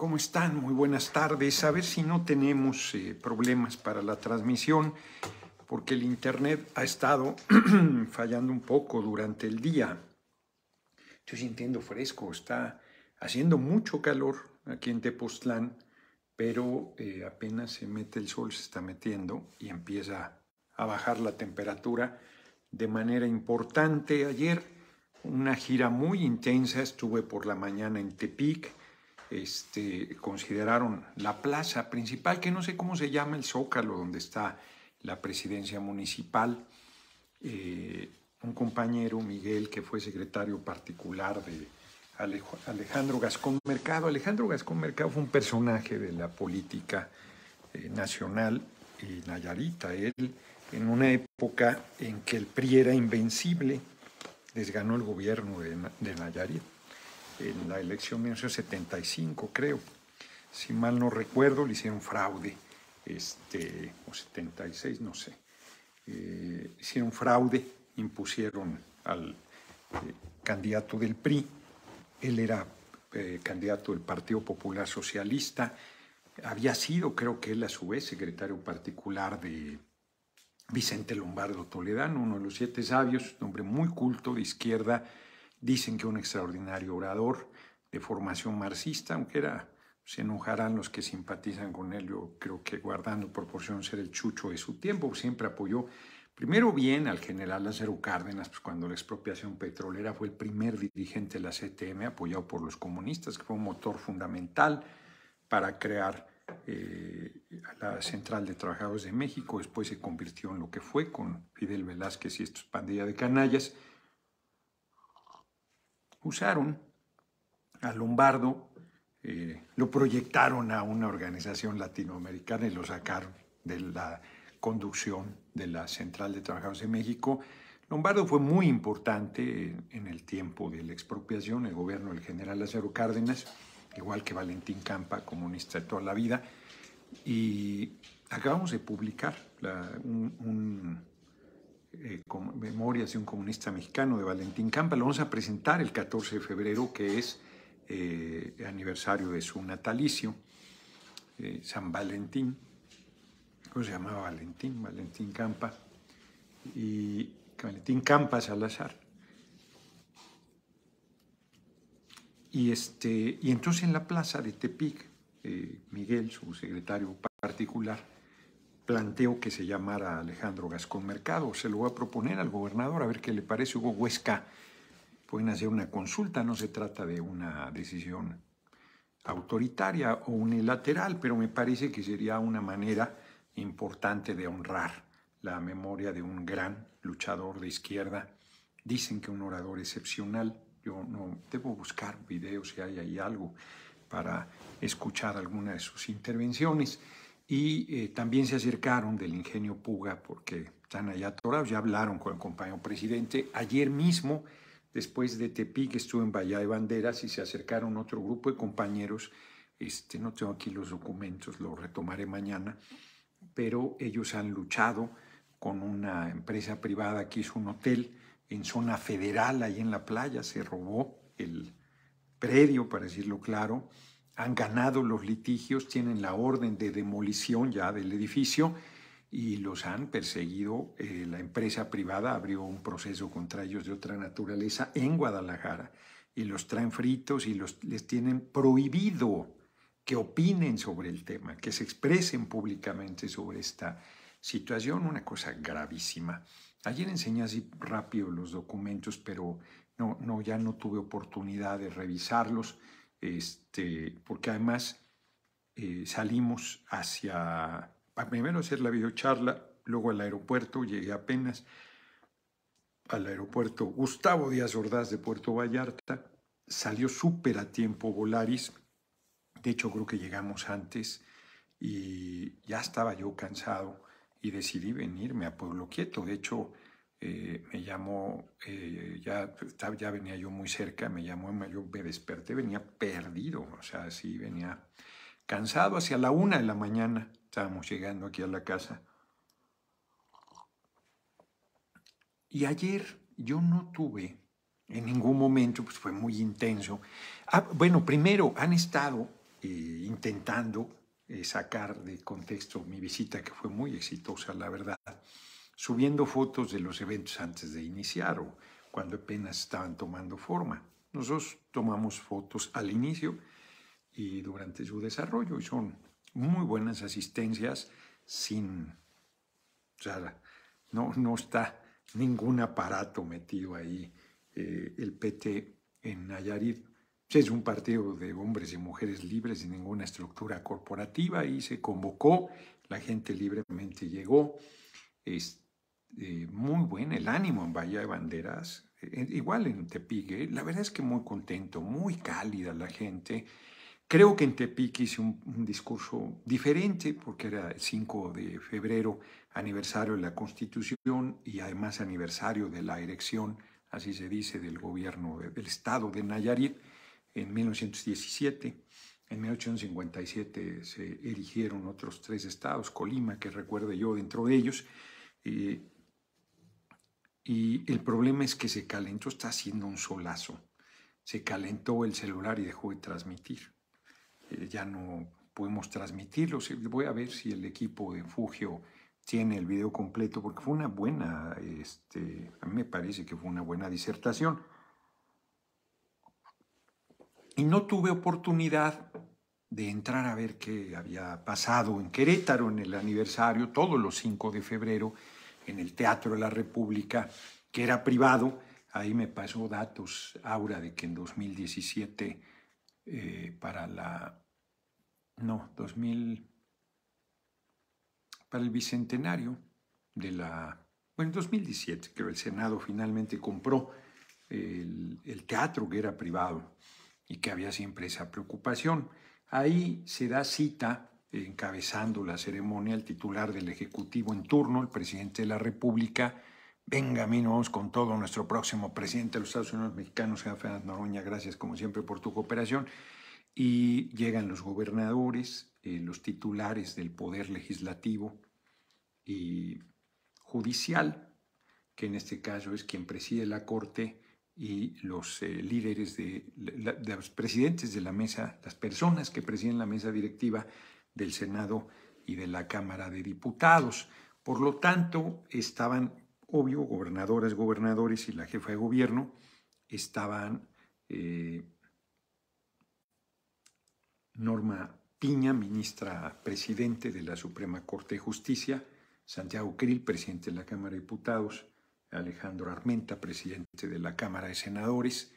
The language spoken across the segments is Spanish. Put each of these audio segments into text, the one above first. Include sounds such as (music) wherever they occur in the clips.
¿Cómo están? Muy buenas tardes. A ver si no tenemos eh, problemas para la transmisión, porque el Internet ha estado (clears throat) fallando un poco durante el día. Estoy sintiendo fresco, está haciendo mucho calor aquí en Tepoztlán, pero eh, apenas se mete el sol, se está metiendo y empieza a bajar la temperatura de manera importante. Ayer una gira muy intensa, estuve por la mañana en Tepic, este, consideraron la plaza principal, que no sé cómo se llama el zócalo donde está la presidencia municipal. Eh, un compañero, Miguel, que fue secretario particular de Alejandro Gascón Mercado. Alejandro Gascón Mercado fue un personaje de la política eh, nacional y Nayarita. Él, en una época en que el PRI era invencible, desganó el gobierno de, de Nayarit en la elección 1975, creo. Si mal no recuerdo, le hicieron fraude, este, o 76, no sé. Eh, hicieron fraude, impusieron al eh, candidato del PRI, él era eh, candidato del Partido Popular Socialista, había sido, creo que él a su vez, secretario particular de Vicente Lombardo Toledano, uno de los siete sabios, hombre muy culto de izquierda, Dicen que un extraordinario orador de formación marxista, aunque era, se enojarán los que simpatizan con él, yo creo que guardando proporción ser el chucho de su tiempo, siempre apoyó primero bien al general Lázaro Cárdenas, pues, cuando la expropiación petrolera fue el primer dirigente de la CTM apoyado por los comunistas, que fue un motor fundamental para crear eh, la Central de Trabajadores de México, después se convirtió en lo que fue con Fidel Velázquez y estos pandillas de canallas, usaron a Lombardo, eh, lo proyectaron a una organización latinoamericana y lo sacaron de la conducción de la Central de Trabajadores de México. Lombardo fue muy importante en el tiempo de la expropiación, el gobierno del general Lázaro Cárdenas, igual que Valentín Campa, comunista de toda la vida. Y acabamos de publicar un eh, Memorias de un comunista mexicano de Valentín Campa. Lo vamos a presentar el 14 de febrero, que es eh, aniversario de su natalicio, eh, San Valentín. ¿Cómo se llamaba Valentín? Valentín Campa. Y Valentín Campa Salazar. Y, este, y entonces en la plaza de Tepic, Miguel, su secretario particular, planteo que se llamara Alejandro Gascón Mercado. Se lo voy a proponer al gobernador a ver qué le parece. Hugo Huesca, pueden hacer una consulta, no se trata de una decisión autoritaria o unilateral, pero me parece que sería una manera importante de honrar la memoria de un gran luchador de izquierda. Dicen que un orador excepcional. Yo no debo buscar videos si hay ahí algo para escuchar alguna de sus intervenciones y eh, también se acercaron del ingenio Puga porque están allá atorados, ya hablaron con el compañero presidente. Ayer mismo, después de Tepic, estuvo en Bahía de Banderas y se acercaron otro grupo de compañeros. Este, no tengo aquí los documentos, lo retomaré mañana, pero ellos han luchado con una empresa privada que hizo un hotel en zona federal, ahí en la playa, se robó el predio, para decirlo claro, han ganado los litigios, tienen la orden de demolición ya del edificio y los han perseguido. Eh, la empresa privada abrió un proceso contra ellos de otra naturaleza en Guadalajara y los traen fritos y les tienen prohibido que opinen sobre el tema, que se expresen públicamente sobre esta situación, una cosa gravísima. Ayer enseñé así rápido los documentos, pero no, no, ya no tuve oportunidad de revisarlos este, porque además eh, salimos hacia, primero hacer la videocharla, luego al aeropuerto, llegué apenas al aeropuerto Gustavo Díaz Ordaz de Puerto Vallarta, salió súper a tiempo Volaris, de hecho creo que llegamos antes y ya estaba yo cansado y decidí venirme a Pueblo Quieto, de hecho eh, me llamó, eh, ya, ya venía yo muy cerca, me llamó, yo me desperté, venía perdido, o sea, sí, venía cansado, hacia la una de la mañana estábamos llegando aquí a la casa. Y ayer yo no tuve en ningún momento, pues fue muy intenso. Ah, bueno, primero han estado eh, intentando sacar de contexto mi visita, que fue muy exitosa, la verdad subiendo fotos de los eventos antes de iniciar o cuando apenas estaban tomando forma. Nosotros tomamos fotos al inicio y durante su desarrollo y son muy buenas asistencias sin... O sea, no, no está ningún aparato metido ahí eh, el PT en Nayarit. Es un partido de hombres y mujeres libres sin ninguna estructura corporativa y se convocó, la gente libremente llegó. Este, eh, muy buen el ánimo en Bahía de Banderas, eh, igual en Tepique, la verdad es que muy contento, muy cálida la gente. Creo que en Tepique hice un, discurso diferente porque era el 5 de febrero, aniversario de la Constitución y además aniversario de la erección, así se dice, del gobierno del estado de Nayarit en 1917. En 1857 se erigieron otros tres estados, Colima, que recuerdo yo dentro de ellos, eh, y el problema es que se calentó, está haciendo un solazo. Se calentó el celular y dejó de transmitir. Eh, ya no podemos transmitirlo. Voy a ver si el equipo de Fugio tiene el video completo, porque fue una buena, este, a mí me parece que fue una buena disertación. Y no tuve oportunidad de entrar a ver qué había pasado en Querétaro en el aniversario, todos los 5 de febrero, en el Teatro de la República, que era privado. Ahí me pasó datos, Aura, de que en 2017, eh, para la... No, 2000... Para el Bicentenario de la... Bueno, en 2017, creo, el Senado finalmente compró el teatro que era privado y que había siempre esa preocupación. Ahí se da cita encabezando la ceremonia el titular del Ejecutivo en turno, el presidente de la República. venga nos vamos con todo. Nuestro próximo presidente de los Estados Unidos mexicanos, Fernández Noroña, gracias como siempre por tu cooperación. Y llegan los gobernadores, eh, los titulares del Poder Legislativo y Judicial, que en este caso es quien preside la Corte y los eh, líderes de los presidentes de la mesa, las personas que presiden la mesa directiva del Senado y de la Cámara de Diputados. Por lo tanto, estaban, obvio, gobernadoras, gobernadores y la jefa de gobierno estaban eh, Norma Piña, ministra presidente de la Suprema Corte de Justicia, Santiago Krill, presidente de la Cámara de Diputados, Alejandro Armenta, presidente de la Cámara de Senadores,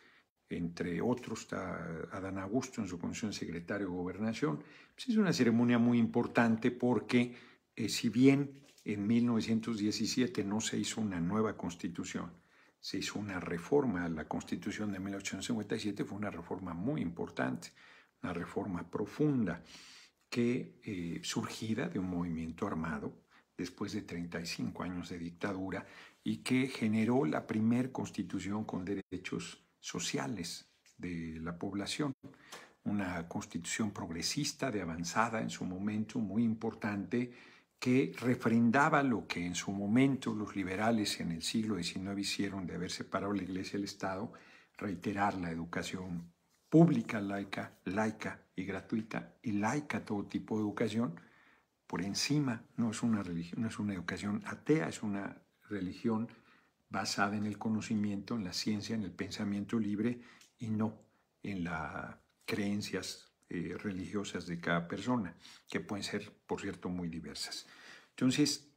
entre otros está Adán Augusto en su condición de secretario de gobernación. Pues es una ceremonia muy importante porque eh, si bien en 1917 no se hizo una nueva constitución, se hizo una reforma la constitución de 1857, fue una reforma muy importante, una reforma profunda que eh, surgida de un movimiento armado después de 35 años de dictadura y que generó la primera constitución con derechos sociales de la población. Una constitución progresista, de avanzada en su momento, muy importante, que refrendaba lo que en su momento los liberales en el siglo XIX hicieron de haber separado la Iglesia el Estado, reiterar la educación pública laica, laica y gratuita, y laica todo tipo de educación, por encima, no es una religión, no es una educación atea, es una religión basada en el conocimiento, en la ciencia, en el pensamiento libre y no en las creencias eh, religiosas de cada persona, que pueden ser, por cierto, muy diversas. Entonces,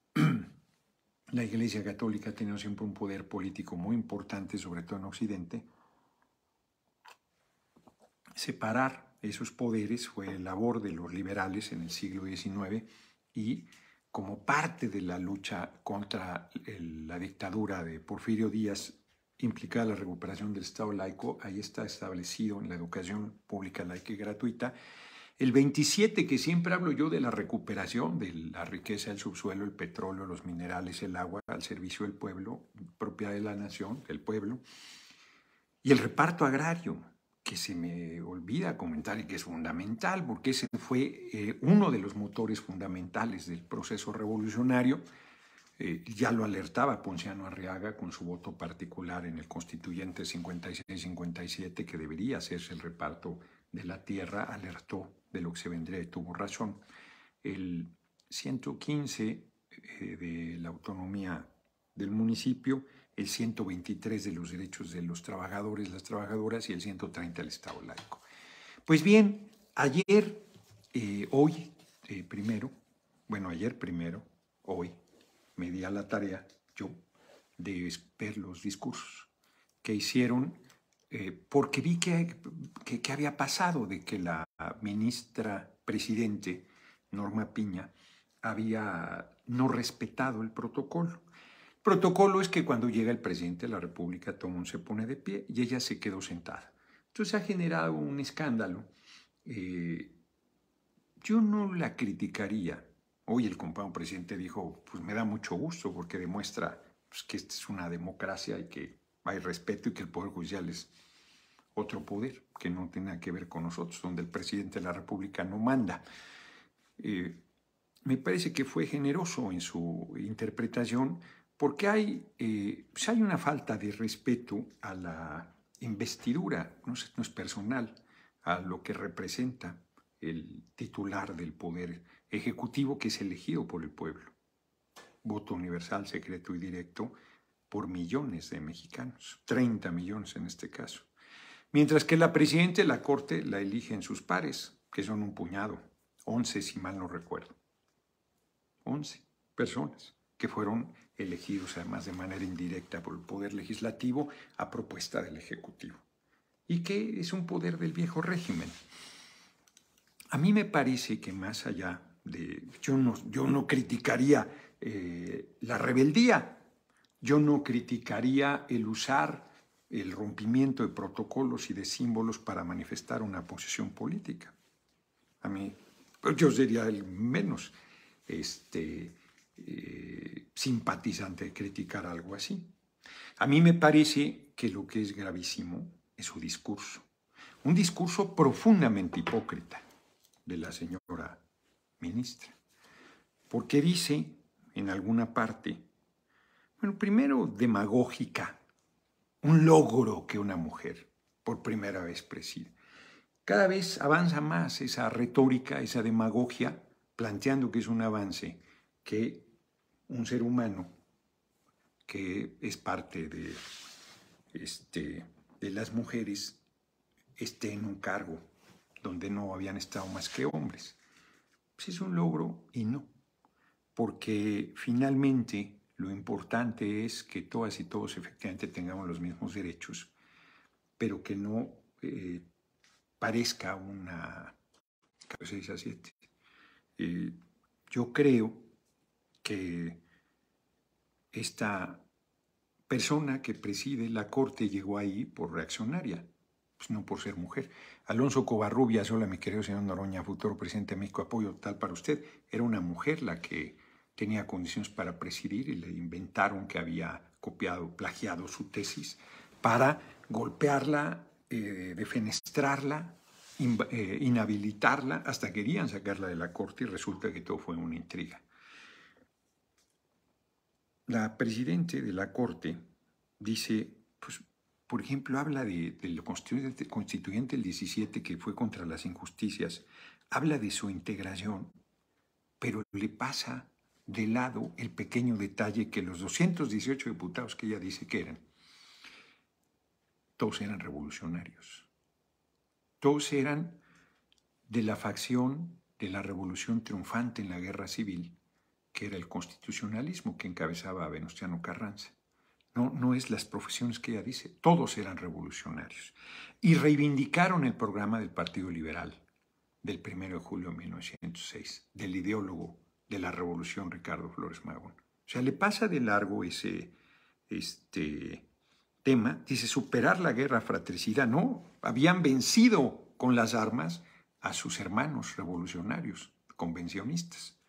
(clears throat) la Iglesia Católica ha tenido siempre un poder político muy importante, sobre todo en Occidente. Separar esos poderes fue el labor de los liberales en el siglo XIX y como parte de la lucha contra la dictadura de Porfirio Díaz implicada la recuperación del Estado laico, ahí está establecido en la educación pública laica y gratuita. El 27, que siempre hablo yo de la recuperación de la riqueza del subsuelo, el petróleo, los minerales, el agua, al servicio del pueblo, propiedad de la nación, del pueblo, y el reparto agrario, que se me olvida comentar y que es fundamental, porque ese fue eh, uno de los motores fundamentales del proceso revolucionario. Eh, ya lo alertaba Ponciano Arriaga con su voto particular en el constituyente 56-57, que debería hacerse el reparto de la tierra, alertó de lo que se vendría y tuvo razón. El 115 eh, de la autonomía del municipio el 123 de los derechos de los trabajadores, las trabajadoras y el 130 del Estado laico. Pues bien, ayer, eh, hoy eh, primero, bueno, ayer primero, hoy, me di a la tarea yo de ver los discursos que hicieron, eh, porque vi que, que, había pasado de que la ministra presidente, Norma Piña, había no respetado el protocolo protocolo es que cuando llega el presidente de la República, Tomón se pone de pie y ella se quedó sentada. Entonces ha generado un escándalo. Eh, yo no la criticaría. Hoy el compañero presidente dijo, pues me da mucho gusto porque demuestra pues, que esta es una democracia y que hay respeto y que el Poder Judicial es otro poder que no tiene que ver con nosotros, donde el presidente de la República no manda. Eh, me parece que fue generoso en su interpretación, porque hay, eh, pues hay una falta de respeto a la investidura, no es, no es personal, a lo que representa el titular del poder ejecutivo que es elegido por el pueblo. Voto universal, secreto y directo por millones de mexicanos, 30 millones en este caso. Mientras que la presidenta de la Corte la eligen sus pares, que son un puñado, 11 si mal no recuerdo. 11 personas que fueron elegidos además de manera indirecta por el Poder Legislativo a propuesta del Ejecutivo, y que es un poder del viejo régimen. A mí me parece que más allá de... Yo no, yo no criticaría eh, la rebeldía, yo no criticaría el usar el rompimiento de protocolos y de símbolos para manifestar una posición política. A mí, pues, yo sería el menos. Este, eh, simpatizante de criticar algo así. A mí me parece que lo que es gravísimo es su discurso. Un discurso profundamente hipócrita de la señora ministra. Porque dice en alguna parte, bueno, primero demagógica, un logro que una mujer por primera vez preside. Cada vez avanza más esa retórica, esa demagogia, planteando que es un avance que un ser humano que es parte de, este, de las mujeres esté en un cargo donde no habían estado más que hombres. Pues es un logro y no, porque finalmente lo importante es que todas y todos efectivamente tengamos los mismos derechos, pero que no eh, parezca una eh, yo creo que esta persona que preside la corte llegó ahí por reaccionaria, pues no por ser mujer. Alonso Covarrubias, hola mi querido señor Noroña, futuro presidente de México, apoyo tal para usted. Era una mujer la que tenía condiciones para presidir y le inventaron que había copiado, plagiado su tesis para golpearla, eh, defenestrarla, eh, inhabilitarla, hasta querían sacarla de la corte y resulta que todo fue una intriga la presidente de la Corte dice, pues, por ejemplo, habla de, del constituyente, constituyente del 17 que fue contra las injusticias, habla de su integración, pero le pasa de lado el pequeño detalle que los 218 diputados que ella dice que eran, todos eran revolucionarios, todos eran de la facción de la revolución triunfante en la guerra civil que era el constitucionalismo que encabezaba a Venustiano Carranza. No, no es las profesiones que ella dice, todos eran revolucionarios. Y reivindicaron el programa del Partido Liberal del 1 de julio de 1906, del ideólogo de la revolución Ricardo Flores Magón. O sea, le pasa de largo ese este, tema, dice superar la guerra fratricida, no, habían vencido con las armas a sus hermanos revolucionarios, convencionistas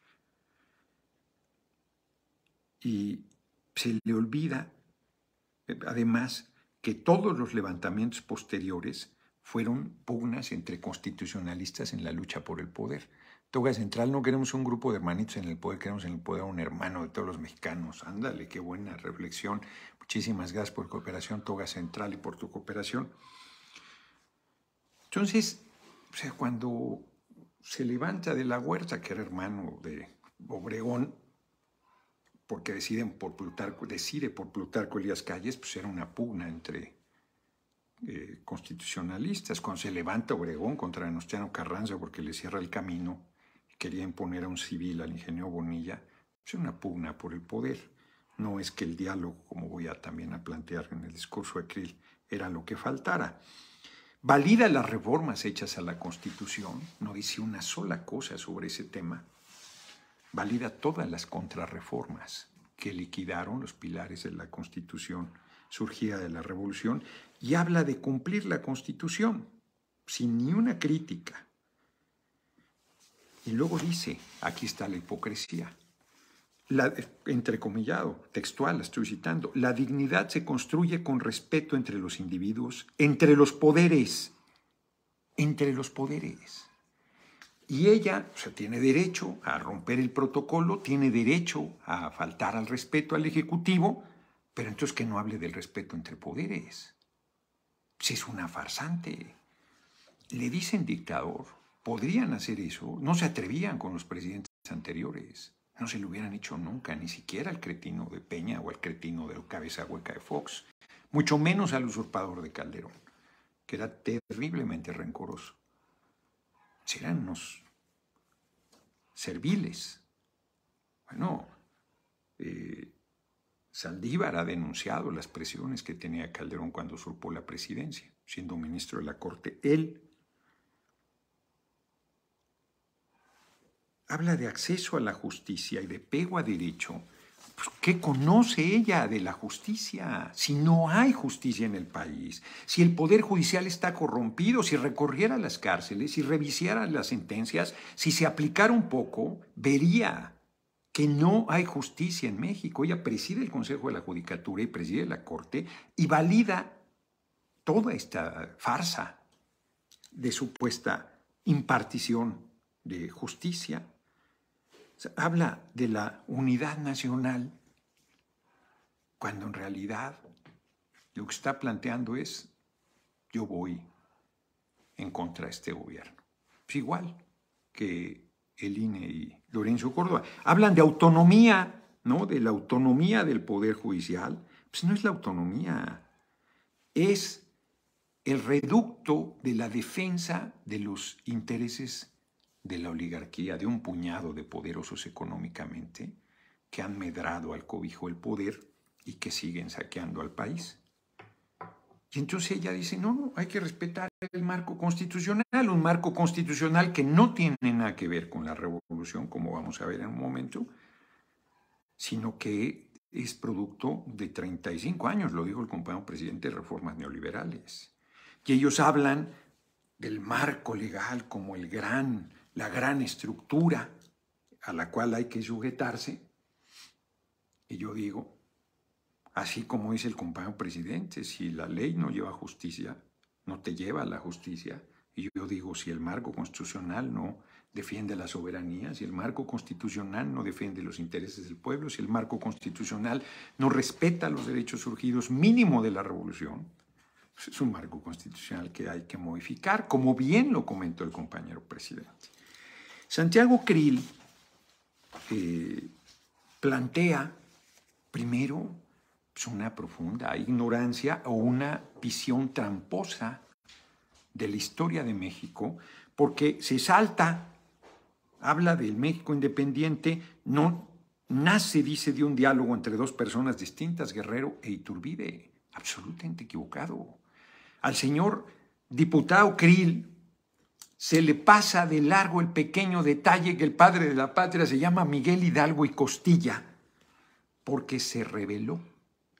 y se le olvida eh, además que todos los levantamientos posteriores fueron pugnas entre constitucionalistas en la lucha por el poder. Toga Central no queremos un grupo de hermanitos en el poder, queremos en el poder un hermano de todos los mexicanos. Ándale, qué buena reflexión. Muchísimas gracias por cooperación, Toga Central, y por tu cooperación. Entonces, o sea, cuando se levanta de la huerta, que era hermano de Obregón, porque deciden por Plutarco, decide por Plutarco Elías Calles, pues era una pugna entre eh, constitucionalistas. Cuando se levanta Obregón contra Venustiano Carranza porque le cierra el camino, y quería imponer a un civil al ingeniero Bonilla, pues era una pugna por el poder. No es que el diálogo, como voy a también a plantear en el discurso de Krill, era lo que faltara. Valida las reformas hechas a la Constitución, no dice una sola cosa sobre ese tema, valida todas las contrarreformas que liquidaron los pilares de la Constitución surgida de la Revolución y habla de cumplir la Constitución sin ni una crítica. Y luego dice, aquí está la hipocresía. Entre entrecomillado, textual, la estoy citando, la dignidad se construye con respeto entre los individuos, entre los poderes, entre los poderes. Y ella o tiene derecho a romper el protocolo, tiene derecho a faltar al respeto al Ejecutivo, pero entonces que no hable del respeto entre poderes. Si es una farsante. Le dicen dictador, podrían hacer eso, no se atrevían con los presidentes anteriores, no se lo hubieran hecho nunca, ni siquiera al cretino de Peña o al cretino de cabeza hueca de Fox, mucho menos al usurpador de Calderón, que era terriblemente rencoroso. Serán nos serviles. Bueno, eh, Saldívar ha denunciado las presiones que tenía Calderón cuando usurpó la presidencia, siendo ministro de la Corte él. Habla de acceso a la justicia y de pego a derecho pues, ¿qué conoce ella de la justicia? Si no hay justicia en el país, si el Poder Judicial está corrompido, si recorriera las cárceles, si revisara las sentencias, si se aplicara un poco, vería que no hay justicia en México. Ella preside el Consejo de la Judicatura y preside la Corte y valida toda esta farsa de supuesta impartición de justicia habla de la unidad nacional, cuando en realidad lo que está planteando es, yo voy en contra de este gobierno. Es igual que el INE y Lorenzo Córdoba. Hablan de autonomía, ¿no? De la autonomía del Poder Judicial. Pues no es la autonomía, es el reducto de la defensa de los intereses de la oligarquía, de un puñado de poderosos económicamente que han medrado al cobijo el poder y que siguen saqueando al país. Y entonces ella dice, no, no, hay que respetar el marco constitucional, un marco constitucional que no tiene nada que ver con la revolución, como vamos a ver en un momento, sino que es producto de 35 años, lo dijo el compañero presidente, de reformas neoliberales. Y ellos hablan del marco legal como el gran la gran estructura a la cual hay que sujetarse. Y yo digo, así como dice el compañero presidente, si la ley no lleva justicia, no te lleva a la justicia. Y yo digo, si el marco constitucional no defiende la soberanía, si el marco constitucional no defiende los intereses del pueblo, si el marco constitucional no respeta los derechos surgidos mínimo de la revolución, pues es un marco constitucional que hay que modificar, como bien lo comentó el compañero presidente. Santiago Krill eh, plantea primero pues, una profunda ignorancia o una visión tramposa de la historia de México, porque se salta, habla del México independiente, no nace, dice, de un diálogo entre dos personas distintas, Guerrero e Iturbide, absolutamente equivocado. Al señor diputado Krill, se le pasa de largo el pequeño detalle que el padre de la patria se llama Miguel Hidalgo y Costilla, porque se rebeló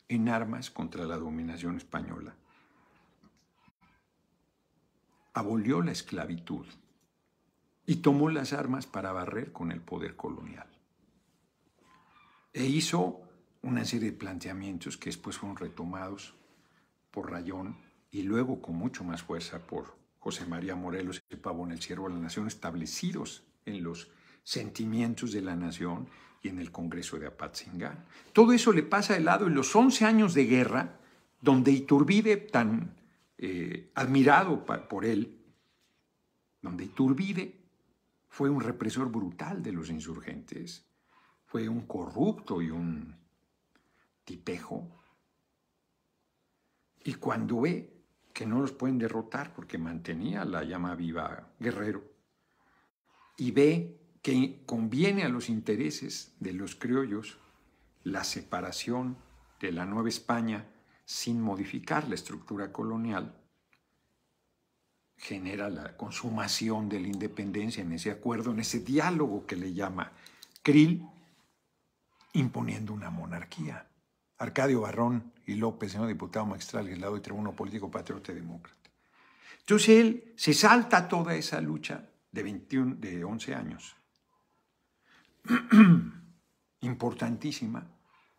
en armas contra la dominación española. Abolió la esclavitud y tomó las armas para barrer con el poder colonial. E hizo una serie de planteamientos que después fueron retomados por Rayón y luego con mucho más fuerza por José María Morelos y en el siervo de la Nación, establecidos en los sentimientos de la Nación y en el Congreso de Apatzingán. Todo eso le pasa de lado en los 11 años de guerra, donde Iturbide, tan eh, admirado por él, donde Iturbide fue un represor brutal de los insurgentes, fue un corrupto y un tipejo. Y cuando ve que no los pueden derrotar porque mantenía la llama viva guerrero. Y ve que conviene a los intereses de los criollos la separación de la Nueva España sin modificar la estructura colonial genera la consumación de la independencia en ese acuerdo, en ese diálogo que le llama Krill, imponiendo una monarquía. Arcadio Barrón y López, señor diputado magistral, lado del Tribunal político patriota y demócrata. Entonces él se salta toda esa lucha de, 21, de 11 años, (clears throat) importantísima,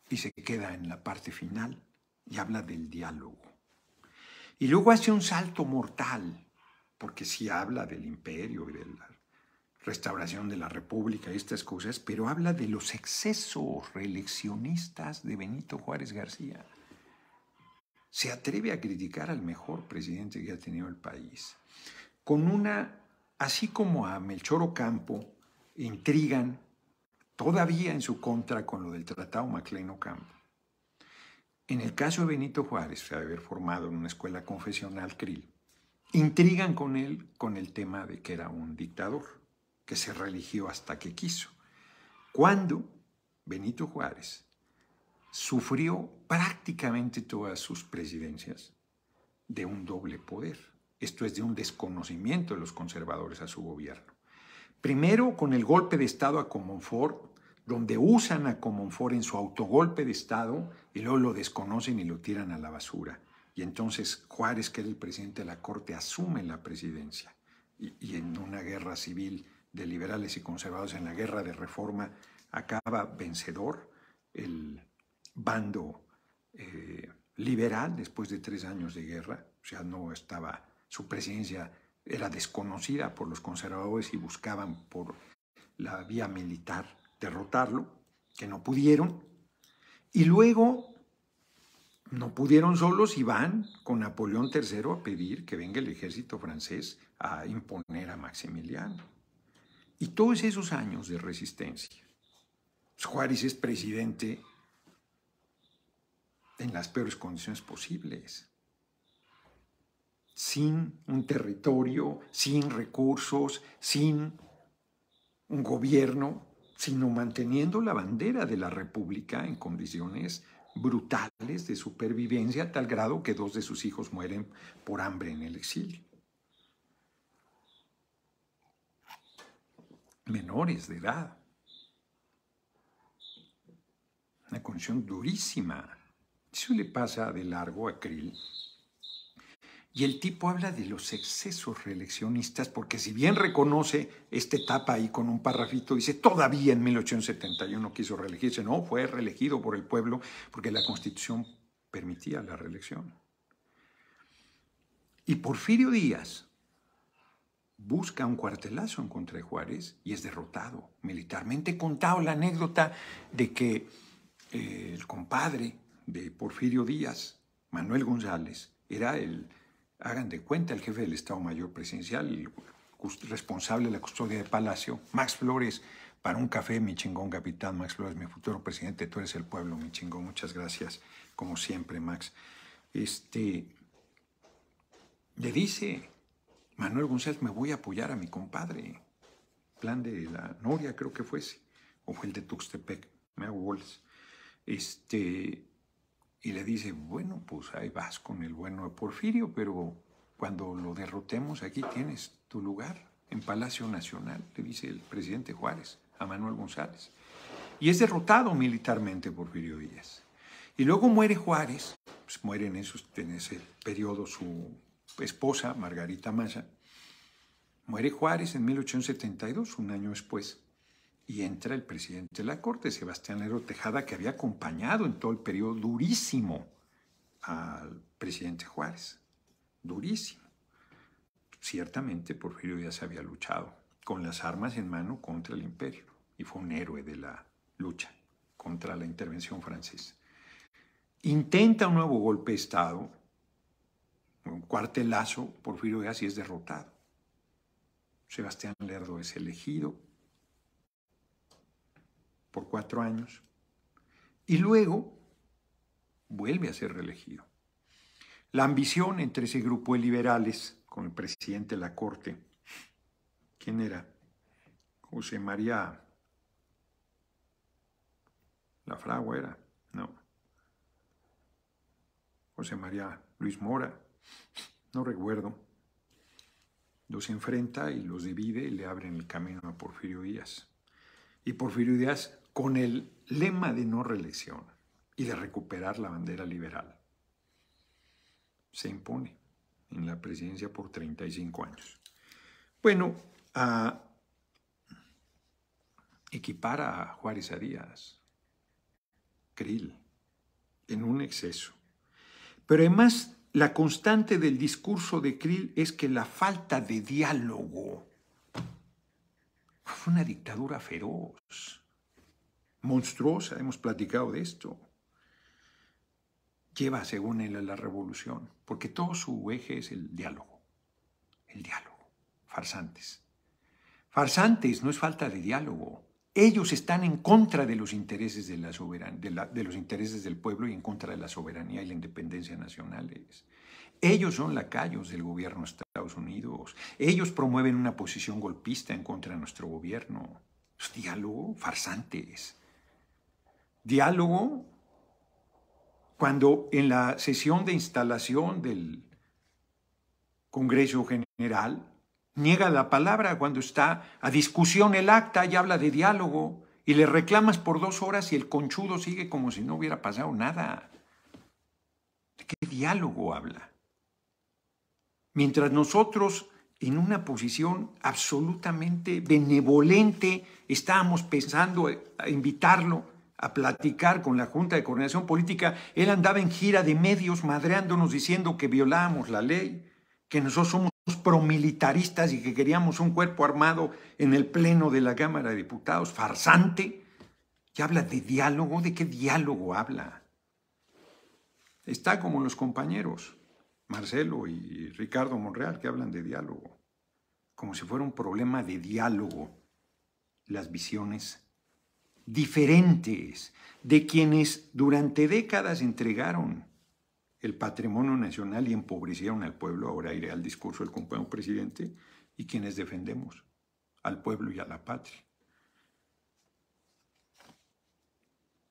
y se queda en la parte final y habla del diálogo. Y luego hace un salto mortal, porque sí habla del imperio y de la restauración de la República y estas cosas, pero habla de los excesos reeleccionistas de Benito Juárez García se atreve a criticar al mejor presidente que ha tenido el país. Con una, así como a Melchor Ocampo, intrigan todavía en su contra con lo del Tratado Maclean Ocampo. En el caso de Benito Juárez, de haber formado en una escuela confesional krill intrigan con él con el tema de que era un dictador, que se religió hasta que quiso. Cuando Benito Juárez sufrió prácticamente todas sus presidencias de un doble poder. Esto es de un desconocimiento de los conservadores a su gobierno. Primero con el golpe de Estado a Comonfort, donde usan a Comonfort en su autogolpe de Estado y luego lo desconocen y lo tiran a la basura. Y entonces Juárez, que era el presidente de la Corte, asume la presidencia. Y, y en una guerra civil de liberales y conservadores, en la guerra de reforma, acaba vencedor el bando eh, liberal después de tres años de guerra, o sea, no estaba, su presidencia era desconocida por los conservadores y buscaban por la vía militar derrotarlo, que no pudieron, y luego no pudieron solos y van con Napoleón III a pedir que venga el ejército francés a imponer a Maximiliano. Y todos esos años de resistencia. Pues, Juárez es presidente en las peores condiciones posibles, sin un territorio, sin recursos, sin un gobierno, sino manteniendo la bandera de la República en condiciones brutales de supervivencia tal grado que dos de sus hijos mueren por hambre en el exilio. Menores de edad. Una condición durísima eso le pasa de largo a Krill. Y el tipo habla de los excesos reeleccionistas, porque si bien reconoce esta etapa ahí con un parrafito, dice, todavía en 1871 quiso reelegirse, no, fue reelegido por el pueblo, porque la constitución permitía la reelección. Y Porfirio Díaz busca un cuartelazo en contra de Juárez y es derrotado militarmente. He contado la anécdota de que eh, el compadre de Porfirio Díaz, Manuel González, era el, hagan de cuenta, el jefe del Estado Mayor Presidencial, responsable de la custodia de Palacio, Max Flores, para un café, mi chingón capitán, Max Flores, mi futuro presidente, tú eres el pueblo, mi chingón, muchas gracias, como siempre, Max. Este, le dice, Manuel González, me voy a apoyar a mi compadre. Plan de la Noria, creo que fuese, o fue el de Tuxtepec, me hago Este, y le dice, bueno, pues ahí vas con el bueno Porfirio, pero cuando lo derrotemos aquí tienes tu lugar en Palacio Nacional, le dice el presidente Juárez a Manuel González. Y es derrotado militarmente Porfirio Díaz. Y luego muere Juárez, pues muere en, en ese periodo su esposa, Margarita Maza Muere Juárez en 1872, un año después y entra el presidente de la Corte, Sebastián Lerdo Tejada, que había acompañado en todo el periodo durísimo al presidente Juárez, durísimo. Ciertamente Porfirio Díaz había luchado con las armas en mano contra el imperio y fue un héroe de la lucha contra la intervención francesa. Intenta un nuevo golpe de Estado, un cuartelazo, Porfirio Díaz y es derrotado. Sebastián Lerdo es elegido, por cuatro años y luego vuelve a ser reelegido. La ambición entre ese grupo de liberales con el presidente de la Corte, ¿quién era? José María La Fragua era, no. José María Luis Mora, no recuerdo. Los enfrenta y los divide y le abren el camino a Porfirio Díaz. Y Porfirio Díaz con el lema de no reelección y de recuperar la bandera liberal, se impone en la presidencia por 35 años. Bueno, a equipar a Juárez Arias, Krill, en un exceso. Pero además, la constante del discurso de Krill es que la falta de diálogo fue una dictadura feroz monstruosa, hemos platicado de esto, lleva según él a la revolución, porque todo su eje es el diálogo, el diálogo, farsantes. Farsantes no es falta de diálogo, ellos están en contra de los intereses, de la de, los intereses del pueblo y en contra de la soberanía y la independencia nacionales. Ellos son lacayos del gobierno de Estados Unidos. Ellos promueven una posición golpista en contra de nuestro gobierno. diálogo, farsantes diálogo, cuando en la sesión de instalación del Congreso General niega la palabra cuando está a discusión el acta y habla de diálogo y le reclamas por dos horas y el conchudo sigue como si no hubiera pasado nada. ¿De qué diálogo habla? Mientras nosotros en una posición absolutamente benevolente estábamos pensando eh, a invitarlo a platicar con la Junta de Coordinación Política, él andaba en gira de medios madreándonos diciendo que violábamos la ley, que nosotros somos promilitaristas y que queríamos un cuerpo armado en el Pleno de la Cámara de Diputados, farsante, que habla de diálogo, ¿de qué diálogo habla? Está como los compañeros, Marcelo y Ricardo Monreal, que hablan de diálogo, como si fuera un problema de diálogo las visiones diferentes de quienes durante décadas entregaron el patrimonio nacional y empobrecieron al pueblo, ahora iré al discurso del compañero presidente, y quienes defendemos al pueblo y a la patria.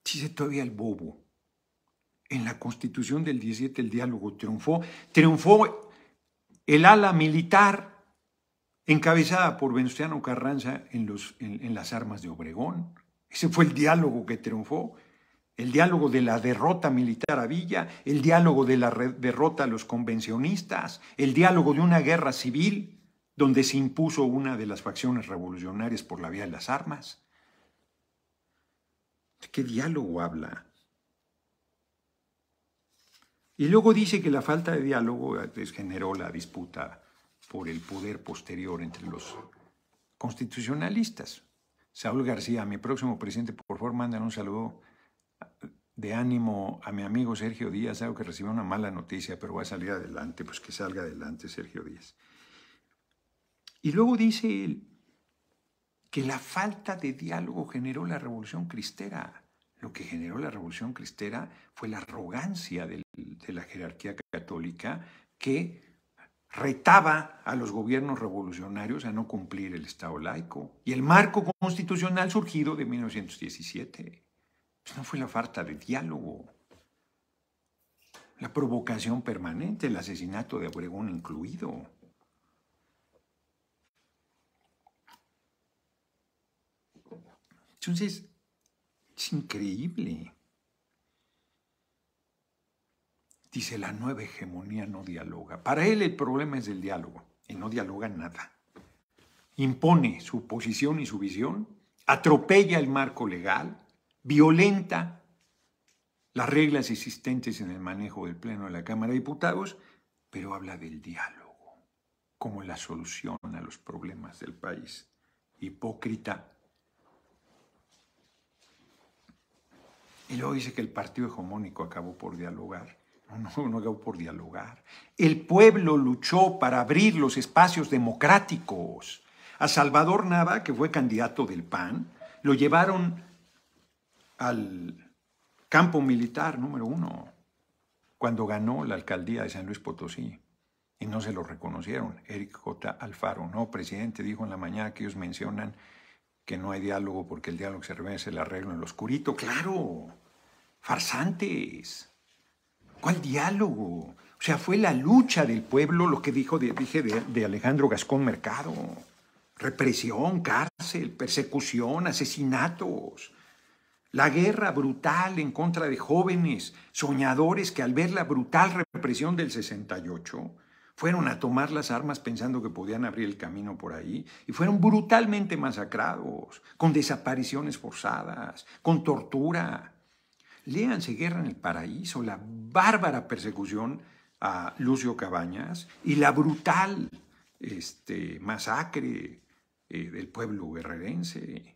Dice todavía el bobo, en la constitución del 17 el diálogo triunfó, triunfó el ala militar encabezada por Venustiano Carranza en, en las armas de Obregón, ese fue el diálogo que triunfó, el diálogo de la derrota militar a Villa, el diálogo de la derrota a los convencionistas, el diálogo de una guerra civil donde se impuso una de las facciones revolucionarias por la vía de las armas. ¿De qué diálogo habla? Y luego dice que la falta de diálogo eh, pues, generó la disputa por el poder posterior entre los constitucionalistas. Saúl García, mi próximo presidente, por favor, mándale un saludo de ánimo a mi amigo Sergio Díaz, algo que recibió una mala noticia, pero va a salir adelante, pues que salga adelante Sergio Díaz. Y luego dice él que la falta de diálogo generó la revolución cristera. Lo que generó la revolución cristera fue la arrogancia de la jerarquía católica que retaba a los gobiernos revolucionarios a no cumplir el Estado laico y el marco constitucional surgido de 1917. Pues, no fue la falta de diálogo, la provocación permanente, el asesinato de Obregón incluido. Entonces, es increíble. Dice, la nueva hegemonía no dialoga. Para él el problema es el diálogo y no dialoga nada. Impone su posición y su visión, atropella el marco legal, violenta las reglas existentes en el manejo del Pleno de la Cámara de Diputados, pero habla del diálogo como la solución a los problemas del país. Hipócrita. Y luego dice que el partido hegemónico acabó por dialogar. Ah, no, no por dialogar. El pueblo luchó para abrir los espacios democráticos. A Salvador Nava, que fue candidato del PAN, lo llevaron al campo militar número uno cuando ganó la alcaldía de San Luis Potosí. Y no se lo reconocieron. Eric J. Alfaro, no, presidente, dijo en la mañana que ellos mencionan que no hay diálogo porque el diálogo se revela el arreglo en lo oscurito. Claro, farsantes. ¿Cuál diálogo? O sea, fue la lucha del pueblo lo que dijo, dije de, de Alejandro Gascón Mercado. Represión, cárcel, persecución, asesinatos. La guerra brutal en contra de jóvenes soñadores que al ver la brutal represión del 68 fueron a tomar las armas pensando que podían abrir el camino por ahí y fueron brutalmente masacrados, con desapariciones forzadas, con tortura, Leanse Guerra en el Paraíso, la bárbara persecución a Lucio Cabañas y la brutal este, masacre eh, del pueblo guerrerense.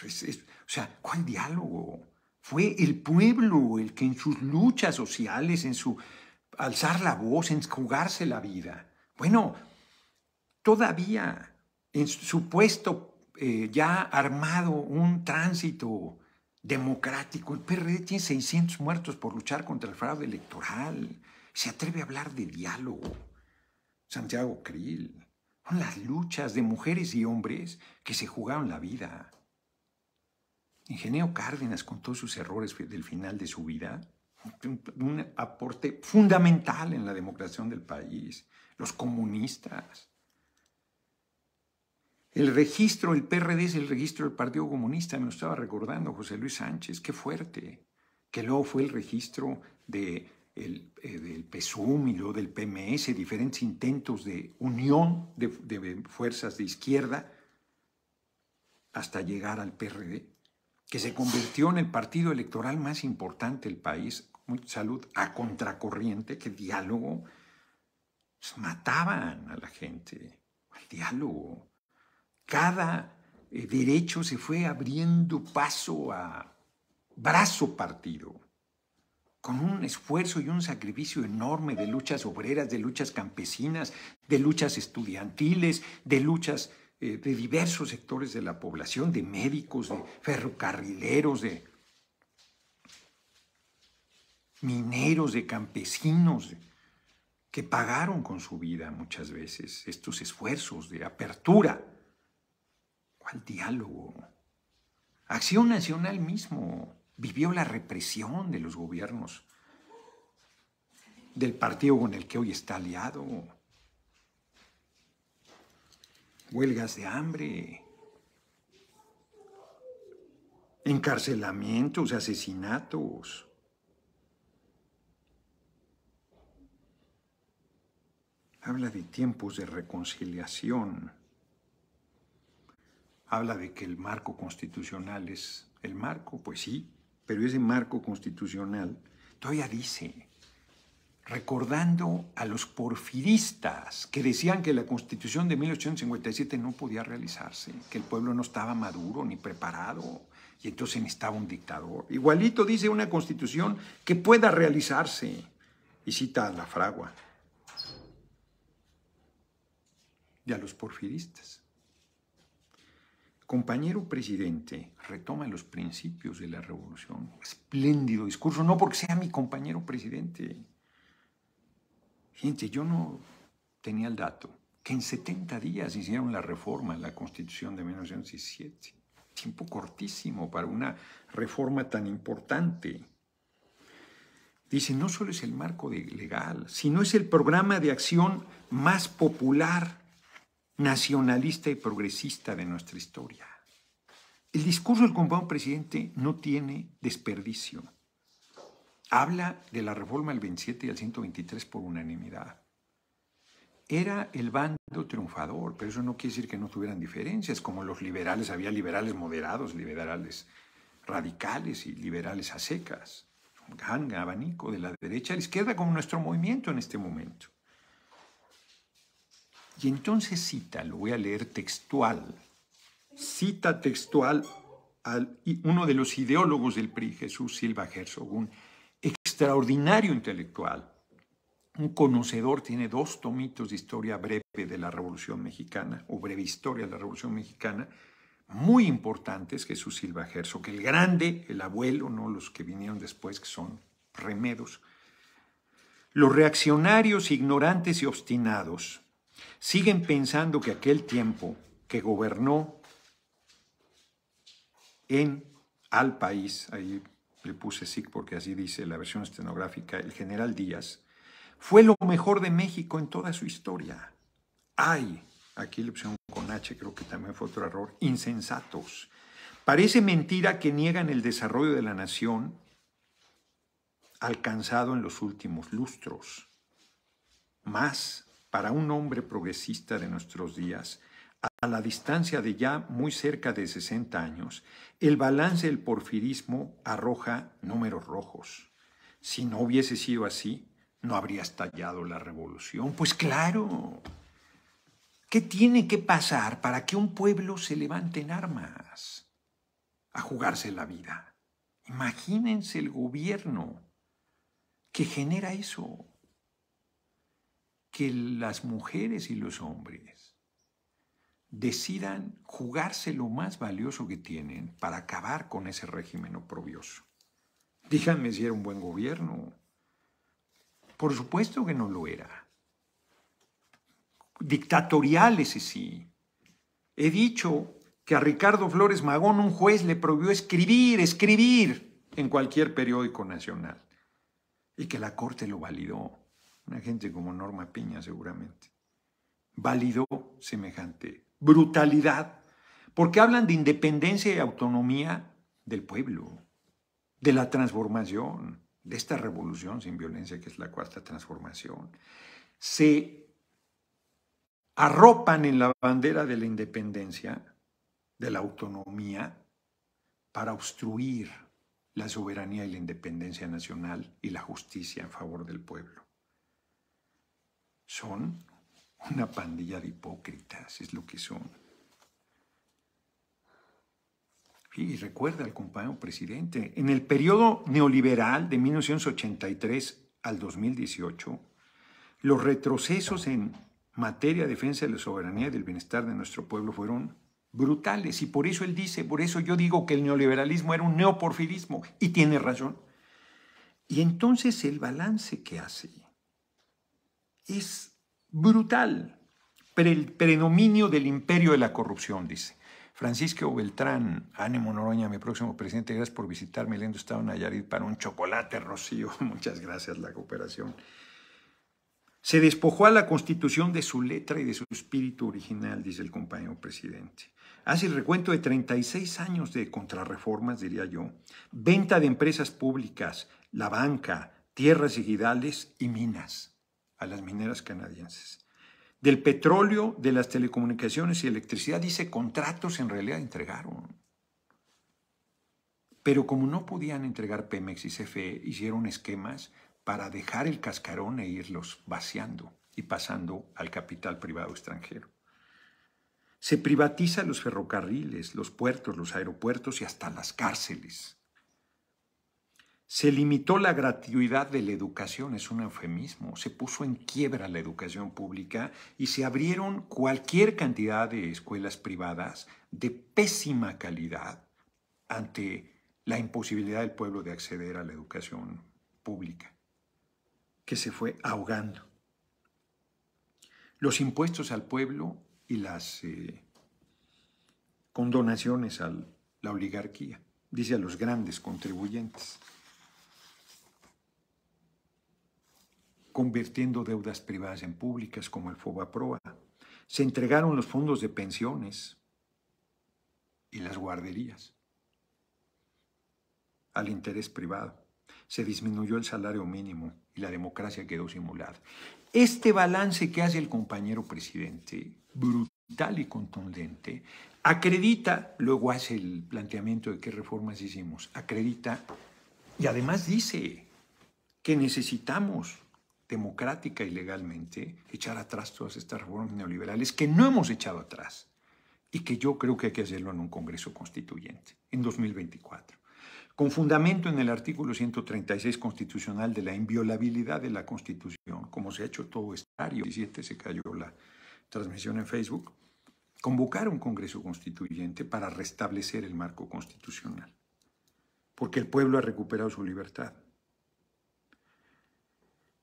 Pues o sea, ¿cuál diálogo? Fue el pueblo el que en sus luchas sociales, en su alzar la voz, en jugarse la vida. Bueno, todavía en su puesto eh, ya armado un tránsito democrático. El PRD tiene 600 muertos por luchar contra el fraude electoral. Se atreve a hablar de diálogo. Santiago Krill. Son las luchas de mujeres y hombres que se jugaron la vida. Ingenio Cárdenas, con todos sus errores del final de su vida, un aporte fundamental en la democracia del país. Los comunistas. El registro, el PRD es el registro del Partido Comunista, me lo estaba recordando José Luis Sánchez, qué fuerte, que luego fue el registro de eh, del PSUM y luego del PMS, diferentes intentos de unión de, fuerzas de izquierda hasta llegar al PRD, que se convirtió en el partido electoral más importante del país, salud a contracorriente, que diálogo, pues mataban a la gente, al diálogo cada eh, derecho se fue abriendo paso a brazo partido, con un esfuerzo y un sacrificio enorme de luchas obreras, de luchas campesinas, de luchas estudiantiles, de luchas eh, de diversos sectores de la población, de médicos, de ferrocarrileros, de mineros, de campesinos. que pagaron con su vida muchas veces estos esfuerzos de apertura al diálogo? Acción Nacional mismo vivió la represión de los gobiernos, del partido con el que hoy está aliado. Huelgas de hambre, encarcelamientos, asesinatos. Habla de tiempos de reconciliación habla de que el marco constitucional es el marco, pues sí, pero ese marco constitucional todavía dice, recordando a los porfiristas que decían que la constitución de 1857 no podía realizarse, que el pueblo no estaba maduro ni preparado y entonces necesitaba un dictador. Igualito dice una constitución que pueda realizarse y cita a la fragua y a los porfiristas compañero presidente retoma los principios de la revolución. Espléndido discurso, no porque sea mi compañero presidente. Gente, yo no tenía el dato que en 70 días hicieron la reforma en la Constitución de 1917. Tiempo cortísimo para una reforma tan importante. Dice, no solo es el marco legal, sino es el programa de acción más popular nacionalista y progresista de nuestra historia. El discurso del compañero presidente no tiene desperdicio. Habla de la reforma del 27 y al 123 por unanimidad. Era el bando triunfador, pero eso no quiere decir que no tuvieran diferencias, como los liberales, había liberales moderados, liberales radicales y liberales a secas. Un abanico de la derecha a la izquierda como nuestro movimiento en este momento. Y entonces cita, lo voy a leer textual, cita textual a uno de los ideólogos del PRI, Jesús Silva Herzog, un extraordinario intelectual, un conocedor, tiene dos tomitos de historia breve de la Revolución Mexicana, o breve historia de la Revolución Mexicana, muy importantes, Jesús Silva que el grande, el abuelo, no los que vinieron después, que son remedos. Los reaccionarios, ignorantes y obstinados siguen pensando que aquel tiempo que gobernó en al país, ahí le puse SIC porque así dice la versión estenográfica, el general Díaz, fue lo mejor de México en toda su historia. Ay, aquí le pusieron con H, creo que también fue otro error, insensatos. Parece mentira que niegan el desarrollo de la nación alcanzado en los últimos lustros. Más para un hombre progresista de nuestros días, a la distancia de ya muy cerca de 60 años, el balance del porfirismo arroja números rojos. Si no hubiese sido así, no habría estallado la revolución. Pues claro, ¿qué tiene que pasar para que un pueblo se levante en armas a jugarse la vida? Imagínense el gobierno que genera eso que las mujeres y los hombres decidan jugarse lo más valioso que tienen para acabar con ese régimen oprobioso. Díganme si era un buen gobierno. Por supuesto que no lo era. Dictatorial ese sí. He dicho que a Ricardo Flores Magón un juez le prohibió escribir, escribir en cualquier periódico nacional y que la Corte lo validó. Una gente como Norma Piña seguramente. Validó semejante brutalidad, porque hablan de independencia y autonomía del pueblo, de la transformación, de esta revolución sin violencia que es la cuarta transformación. Se arropan en la bandera de la independencia, de la autonomía, para obstruir la soberanía y la independencia nacional y la justicia en favor del pueblo. Son una pandilla de hipócritas, es lo que son. Y recuerda al compañero presidente, en el periodo neoliberal de 1983 al 2018, los retrocesos en materia de defensa de la soberanía y del bienestar de nuestro pueblo fueron brutales. Y por eso él dice, por eso yo digo que el neoliberalismo era un neoporfirismo. Y tiene razón. Y entonces el balance que hace es brutal. Pero el predominio del imperio de la corrupción, dice. Francisco Beltrán, Ánimo Noroña, mi próximo presidente, gracias por visitarme. Lindo estado Nayarit para un chocolate, Rocío. (laughs) Muchas gracias, la cooperación. Se despojó a la Constitución de su letra y de su espíritu original, dice el compañero presidente. Hace el recuento de 36 años de contrarreformas, diría yo. Venta de empresas públicas, la banca, tierras y y minas a las mineras canadienses. Del petróleo, de las telecomunicaciones y electricidad, dice contratos en realidad entregaron. Pero como no podían entregar Pemex y CFE, hicieron esquemas para dejar el cascarón e irlos vaciando y pasando al capital privado extranjero. Se privatiza los ferrocarriles, los puertos, los aeropuertos y hasta las cárceles. Se limitó la gratuidad de la educación, es un eufemismo. Se puso en quiebra la educación pública y se abrieron cualquier cantidad de escuelas privadas de pésima calidad ante la imposibilidad del pueblo de acceder a la educación pública, que se fue ahogando. Los impuestos al pueblo y las eh, condonaciones a la oligarquía, dice a los grandes contribuyentes. convirtiendo deudas privadas en públicas como el FOBA FOBAPROA. Se entregaron los fondos de pensiones y las guarderías al interés privado. Se disminuyó el salario mínimo y la democracia quedó simulada. Este balance que hace el compañero presidente, brutal y contundente, acredita, luego hace el planteamiento de qué reformas hicimos, acredita y además dice que necesitamos democrática y legalmente echar atrás todas estas reformas neoliberales que no hemos echado atrás y que yo creo que hay que hacerlo en un Congreso Constituyente en 2024, con fundamento en el artículo 136 constitucional de la inviolabilidad de la Constitución, como se ha hecho todo este año, 2017 se cayó la transmisión en Facebook, convocar un Congreso Constituyente para restablecer el marco constitucional, porque el pueblo ha recuperado su libertad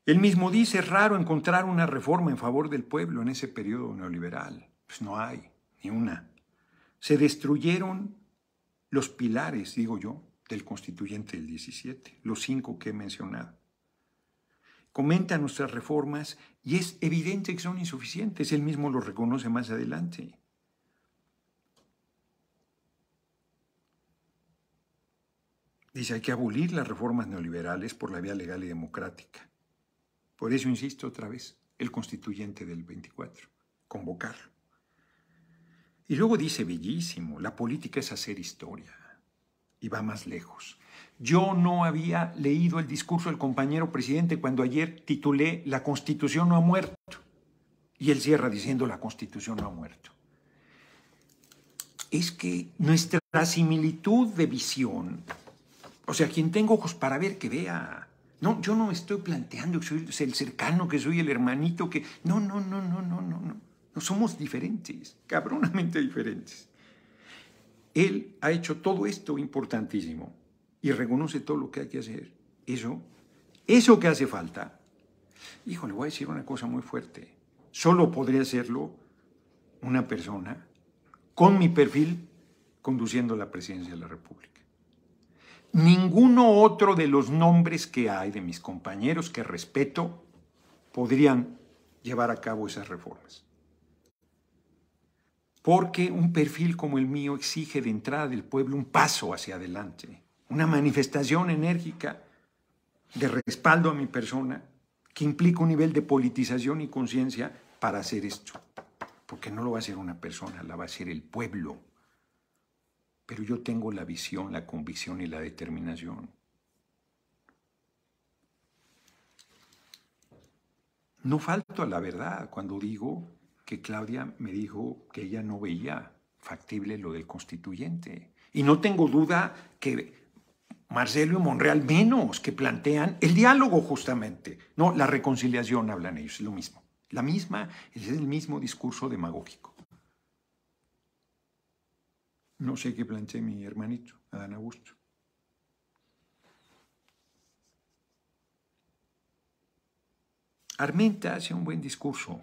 él mismo dice, es raro encontrar una reforma en favor del pueblo en ese periodo neoliberal. Pues no hay, ni una. Se destruyeron los pilares, digo yo, del constituyente del 17, los cinco que he mencionado. Comenta nuestras reformas y es evidente que son insuficientes, él mismo lo reconoce más adelante. Dice, hay que abolir las reformas neoliberales por la vía legal y democrática. Por eso insisto otra vez, el constituyente del 24, convocarlo. Y luego dice, bellísimo, la política es hacer historia. Y va más lejos. Yo no había leído el discurso del compañero presidente cuando ayer titulé La Constitución no ha muerto. Y él cierra diciendo La Constitución no ha muerto. Es que nuestra similitud de visión, o sea, quien tenga ojos para ver que vea, no, yo no estoy planteando que soy el cercano, que soy el hermanito, que... No, no, no, no, no, no, no. No somos diferentes, cabronamente diferentes. Él ha hecho todo esto importantísimo y reconoce todo lo que hay que hacer. Eso, eso que hace falta. Hijo, le voy a decir una cosa muy fuerte. Solo podría hacerlo una persona con mi perfil conduciendo la presidencia de la República ninguno otro de los nombres que hay de mis compañeros que respeto podrían llevar a cabo esas reformas. Porque un perfil como el mío exige de entrada del pueblo un paso hacia adelante, una manifestación enérgica de respaldo a mi persona que implica un nivel de politización y conciencia para hacer esto. Porque no lo va a hacer una persona, la va a hacer el pueblo pero yo tengo la visión, la convicción y la determinación. No falto a la verdad cuando digo que Claudia me dijo que ella no veía factible lo del constituyente. Y no tengo duda que Marcelo y Monreal menos, que plantean el diálogo justamente. No, la reconciliación hablan ellos, es lo mismo. La misma, es el mismo discurso demagógico. No sé qué planché mi hermanito, Adán Augusto. Armenta hace un buen discurso.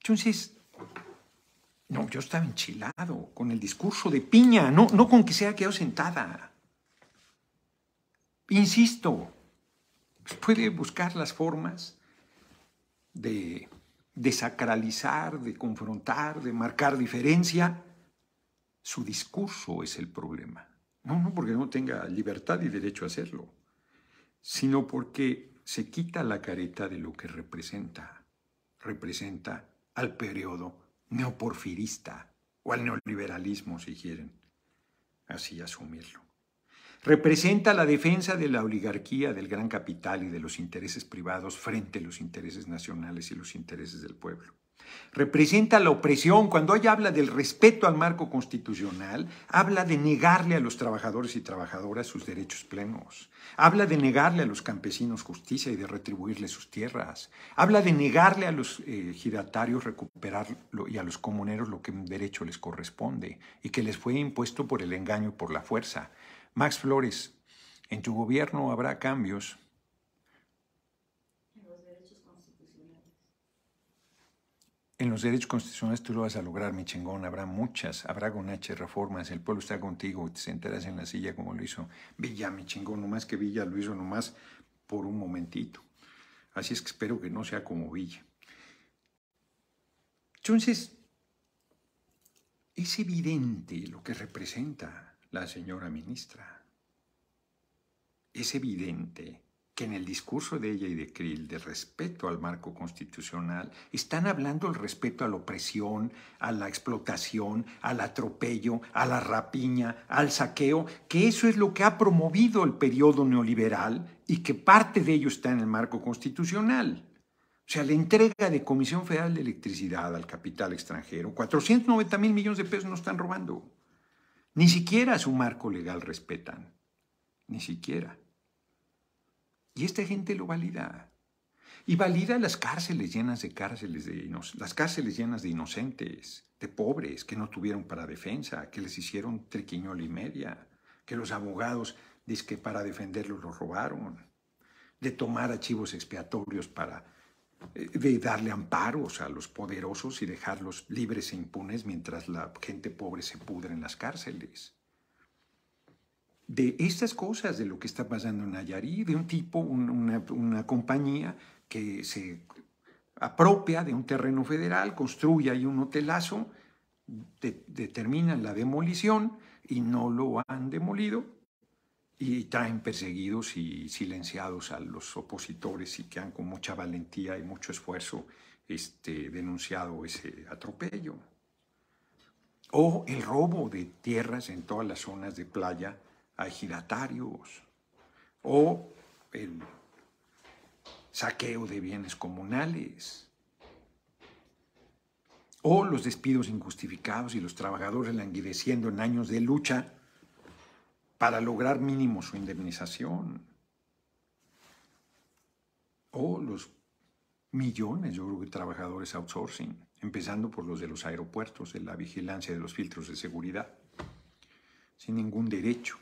Entonces, no, yo estaba enchilado con el discurso de Piña, no, no con que se haya quedado sentada. Insisto, puede buscar las formas de de sacralizar, de confrontar, de marcar diferencia. Su discurso es el problema. No, no porque no tenga libertad y derecho a hacerlo, sino porque se quita la careta de lo que representa. Representa al periodo neoporfirista o al neoliberalismo, si quieren así asumirlo representa la defensa de la oligarquía, del gran capital y de los intereses privados frente a los intereses nacionales y los intereses del pueblo. Representa la opresión. Cuando ella habla del respeto al marco constitucional, habla de negarle a los trabajadores y trabajadoras sus derechos plenos. Habla de negarle a los campesinos justicia y de retribuirles sus tierras. Habla de negarle a los eh, giratarios recuperar y a los comuneros lo que en derecho les corresponde y que les fue impuesto por el engaño y por la fuerza. Max Flores, en tu gobierno habrá cambios. En los derechos constitucionales. En los derechos constitucionales tú lo vas a lograr, mi chingón. Habrá muchas, habrá gonaches, reformas. El pueblo está contigo, te sentarás en la silla como lo hizo Villa, mi chingón. más que Villa lo hizo nomás por un momentito. Así es que espero que no sea como Villa. Entonces, es evidente lo que representa la señora ministra. Es evidente que en el discurso de ella y de Krill de respeto al marco constitucional están hablando el respeto a la opresión, a la explotación, al atropello, a la rapiña, al saqueo, que eso es lo que ha promovido el periodo neoliberal y que parte de ello está en el marco constitucional. O sea, la entrega de Comisión Federal de Electricidad al capital extranjero, 490 mil millones de pesos no están robando. Ni siquiera su marco legal respetan. Ni siquiera. Y esta gente lo valida. Y valida las cárceles llenas de cárceles de las cárceles llenas de inocentes, de pobres que no tuvieron para defensa, que les hicieron triquiñola y media, que los abogados que para defenderlos los robaron, de tomar archivos expiatorios para eh, de darle amparos a los poderosos y dejarlos libres e impunes mientras la gente pobre se pudre en las cárceles. De estas cosas, de lo que está pasando en Nayarit, de un tipo, una, compañía que se apropia de un terreno federal, construye ahí un hotelazo, determina determinan la demolición y no lo han demolido, y traen perseguidos y silenciados a los opositores y que han con mucha valentía y mucho esfuerzo este, denunciado ese atropello. O el robo de tierras en todas las zonas de playa a giratarios. O el saqueo de bienes comunales. O los despidos injustificados y los trabajadores languideciendo en años de lucha para lograr mínimo su indemnización. O los millones, yo creo que trabajadores outsourcing, empezando por los de los aeropuertos, de la vigilancia de los filtros de seguridad, sin ningún derecho.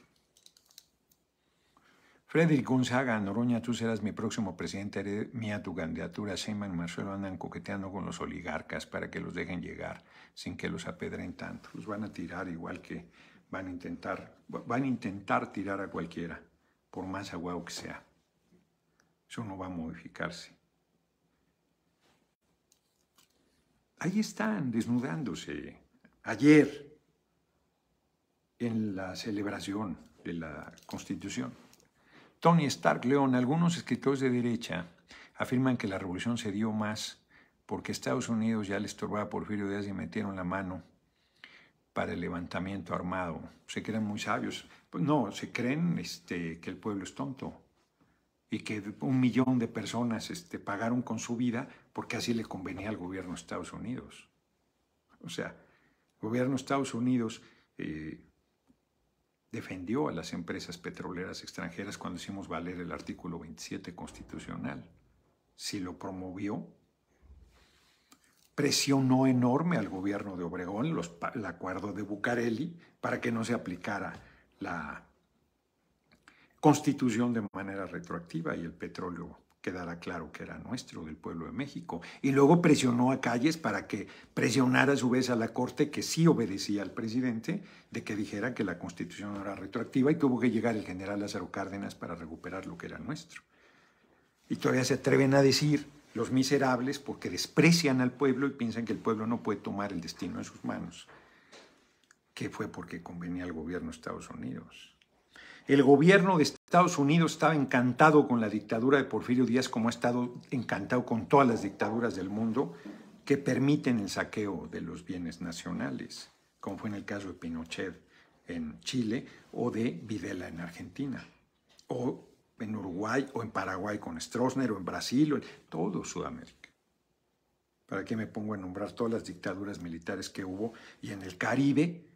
Frederick Gonzaga, Noroña, tú serás mi próximo presidente, haré mía tu candidatura. Seymour y Marcelo andan coqueteando con los oligarcas para que los dejen llegar sin que los apedren tanto. Los van a tirar igual que van a intentar, van a intentar tirar a cualquiera, por más aguado que sea. Eso no va a modificarse. Ahí están desnudándose. Ayer, en la celebración de la Constitución, Tony Stark León, algunos escritores de derecha afirman que la revolución se dio más porque Estados Unidos ya le estorbaba a Porfirio Díaz y metieron la mano para el levantamiento armado. Se creen muy sabios. Pues no, se creen este, que el pueblo es tonto y que un millón de personas este, pagaron con su vida porque así le convenía al gobierno de Estados Unidos. O sea, el gobierno de Estados Unidos eh, defendió a las empresas petroleras extranjeras cuando hicimos valer el artículo 27 constitucional. Si lo promovió, presionó enorme al gobierno de Obregón el acuerdo de Bucareli para que no se aplicara la constitución de manera retroactiva y el petróleo quedara claro que era nuestro, del pueblo de México. Y luego presionó a Calles para que presionara a su vez a la Corte, que sí obedecía al presidente, de que dijera que la Constitución era retroactiva y tuvo que llegar el general Lázaro Cárdenas para recuperar lo que era nuestro. Y todavía se atreven a decir los miserables porque desprecian al pueblo y piensan que el pueblo no puede tomar el destino en sus manos, ¿Qué fue porque convenía al gobierno de Estados Unidos. El gobierno de Estados Unidos estaba encantado con la dictadura de Porfirio Díaz como ha estado encantado con todas las dictaduras del mundo que permiten el saqueo de los bienes nacionales, como fue en el caso de Pinochet en Chile o de Videla en Argentina, o en Uruguay o en Paraguay con Stroessner o en Brasil o en todo Sudamérica. ¿Para qué me pongo a nombrar todas las dictaduras militares que hubo y en el Caribe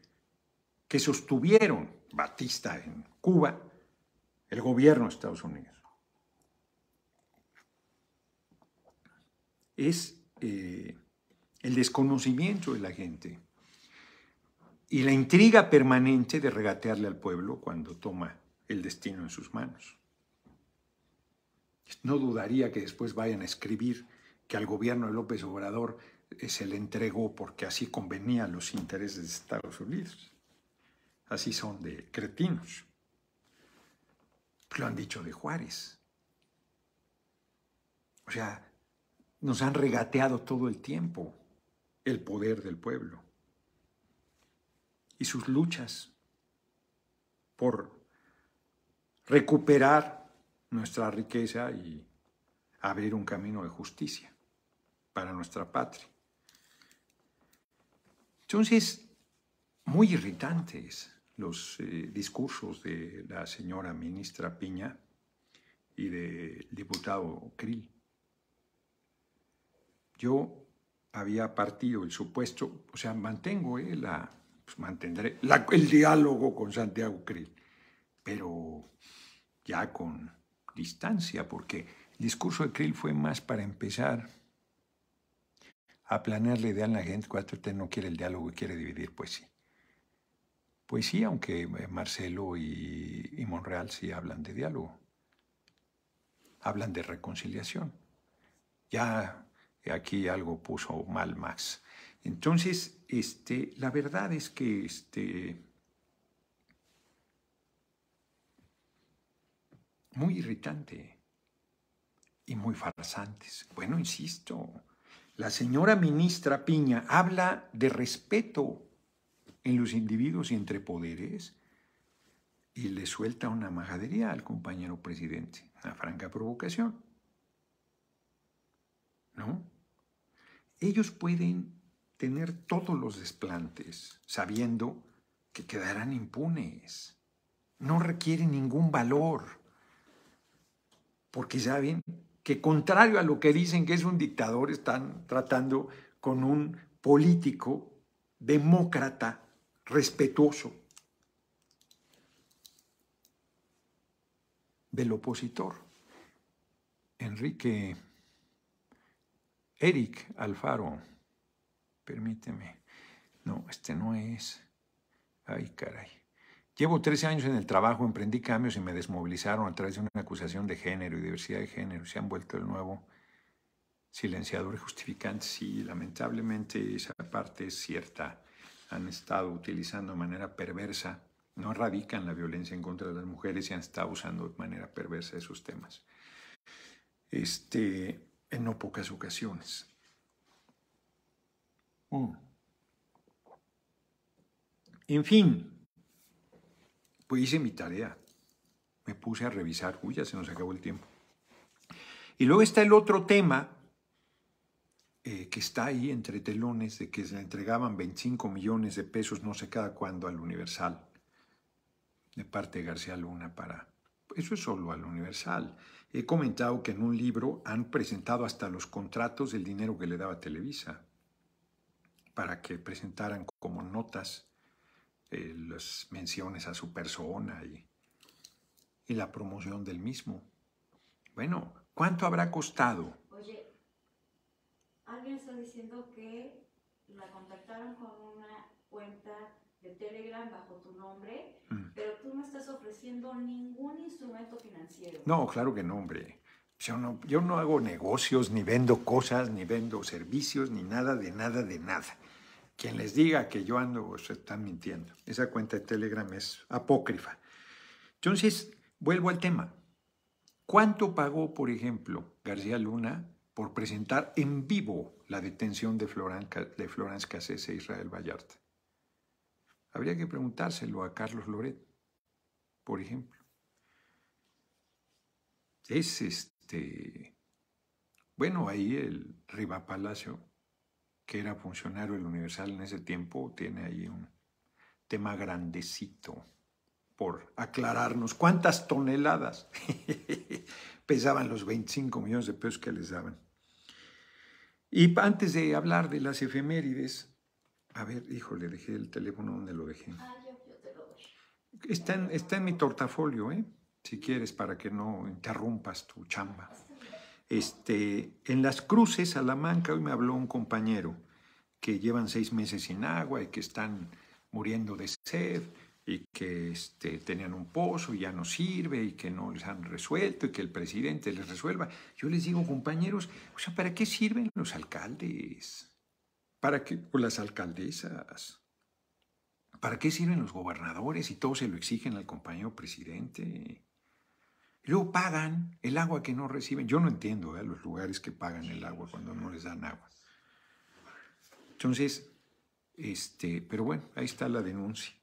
que sostuvieron Batista en Cuba, el gobierno de Estados Unidos? Es eh, el desconocimiento de la gente y la intriga permanente de regatearle al pueblo cuando toma el destino en sus manos. No dudaría que después vayan a escribir que al gobierno de López Obrador eh, se le entregó porque así convenían los intereses de Estados Unidos. Así son de cretinos. Lo han dicho de Juárez. O sea, nos han regateado todo el tiempo el poder del pueblo y sus luchas por recuperar nuestra riqueza y abrir un camino de justicia para nuestra patria. Entonces, muy irritantes los eh, discursos de la señora ministra Piña y del diputado Krill. Yo había partido el supuesto, o sea, mantengo eh, pues mantendré el diálogo con Santiago Krill, pero ya con distancia, porque el discurso de Krill fue más para empezar a planear la idea en la gente. cuatro t este no quiere el diálogo, y quiere dividir, pues sí. Pues sí, aunque eh, Marcelo y, Monreal sí hablan de diálogo, hablan de reconciliación. Ya eh, aquí algo puso mal más. Entonces, este, la verdad es que este, muy irritante y muy farsantes. Bueno, insisto, la señora ministra Piña habla de respeto en los individuos y entre poderes y le suelta una majadería al compañero presidente, una franca provocación. ¿No? Ellos pueden tener todos los desplantes sabiendo que quedarán impunes. No requiere ningún valor porque saben que contrario a lo que dicen que es un dictador, están tratando con un político demócrata respetuoso del opositor. Enrique Eric Alfaro, permíteme. No, este no es. Ay, caray. Llevo 13 años en el trabajo, emprendí cambios y me desmovilizaron a través de una acusación de género y diversidad de género. Se han vuelto de nuevo silenciador y justificante. Sí, lamentablemente esa parte es cierta. Han estado utilizando de manera perversa, no erradican la violencia en contra de las mujeres y han estado usando de manera perversa esos temas. Este, en no pocas ocasiones. Mm. En fin, pues hice mi tarea. Me puse a revisar. Uy, ya se nos acabó el tiempo. Y luego está el otro tema eh, que está ahí entre telones de que se le entregaban 25 millones de pesos, no sé cada cuándo, al Universal, de parte de García Luna para... Pues eso es solo al Universal. He comentado que en un libro han presentado hasta los contratos del dinero que le daba Televisa para que presentaran como notas eh, las menciones a su persona y, la promoción del mismo. Bueno, ¿cuánto habrá costado? Oye, alguien está diciendo que la contactaron con una cuenta de Telegram bajo tu nombre, mm. pero tú no estás ofreciendo ningún instrumento financiero. No, claro que no, hombre. yo no hago negocios, ni vendo cosas, ni vendo servicios, ni nada de nada de nada. Quien les diga que yo ando, se pues, están mintiendo. Esa cuenta de Telegram es apócrifa. Entonces, vuelvo al tema. ¿Cuánto pagó, por ejemplo, García Luna por presentar en vivo la detención de Florence, de e Israel Vallarta? Habría que preguntárselo a Carlos Loret, por ejemplo. Es este. Bueno, ahí el Riva Palacio que era funcionario del Universal en ese tiempo, tiene ahí un tema grandecito por aclararnos cuántas toneladas (laughs) pesaban los 25 millones de pesos que les daban. Y antes de hablar de las efemérides, a ver, híjole, dejé el teléfono donde lo dejé. Ah, está en, está en mi tortafolio, ¿eh? si quieres, para que no interrumpas tu chamba. Este, en las cruces, Salamanca, hoy me habló un compañero que llevan seis meses sin agua y que están muriendo de sed y que este, tenían un pozo y ya no sirve y que no les han resuelto y que el presidente les resuelva. Yo les digo, compañeros, o sea, ¿para qué sirven los alcaldes? ¿Para qué? O las alcaldesas. ¿Para qué sirven los gobernadores y todos se lo exigen al compañero presidente? luego pagan el agua que no reciben. Yo no entiendo ¿eh? los lugares que pagan el agua cuando no les dan agua. Entonces, este, pero bueno, ahí está la denuncia.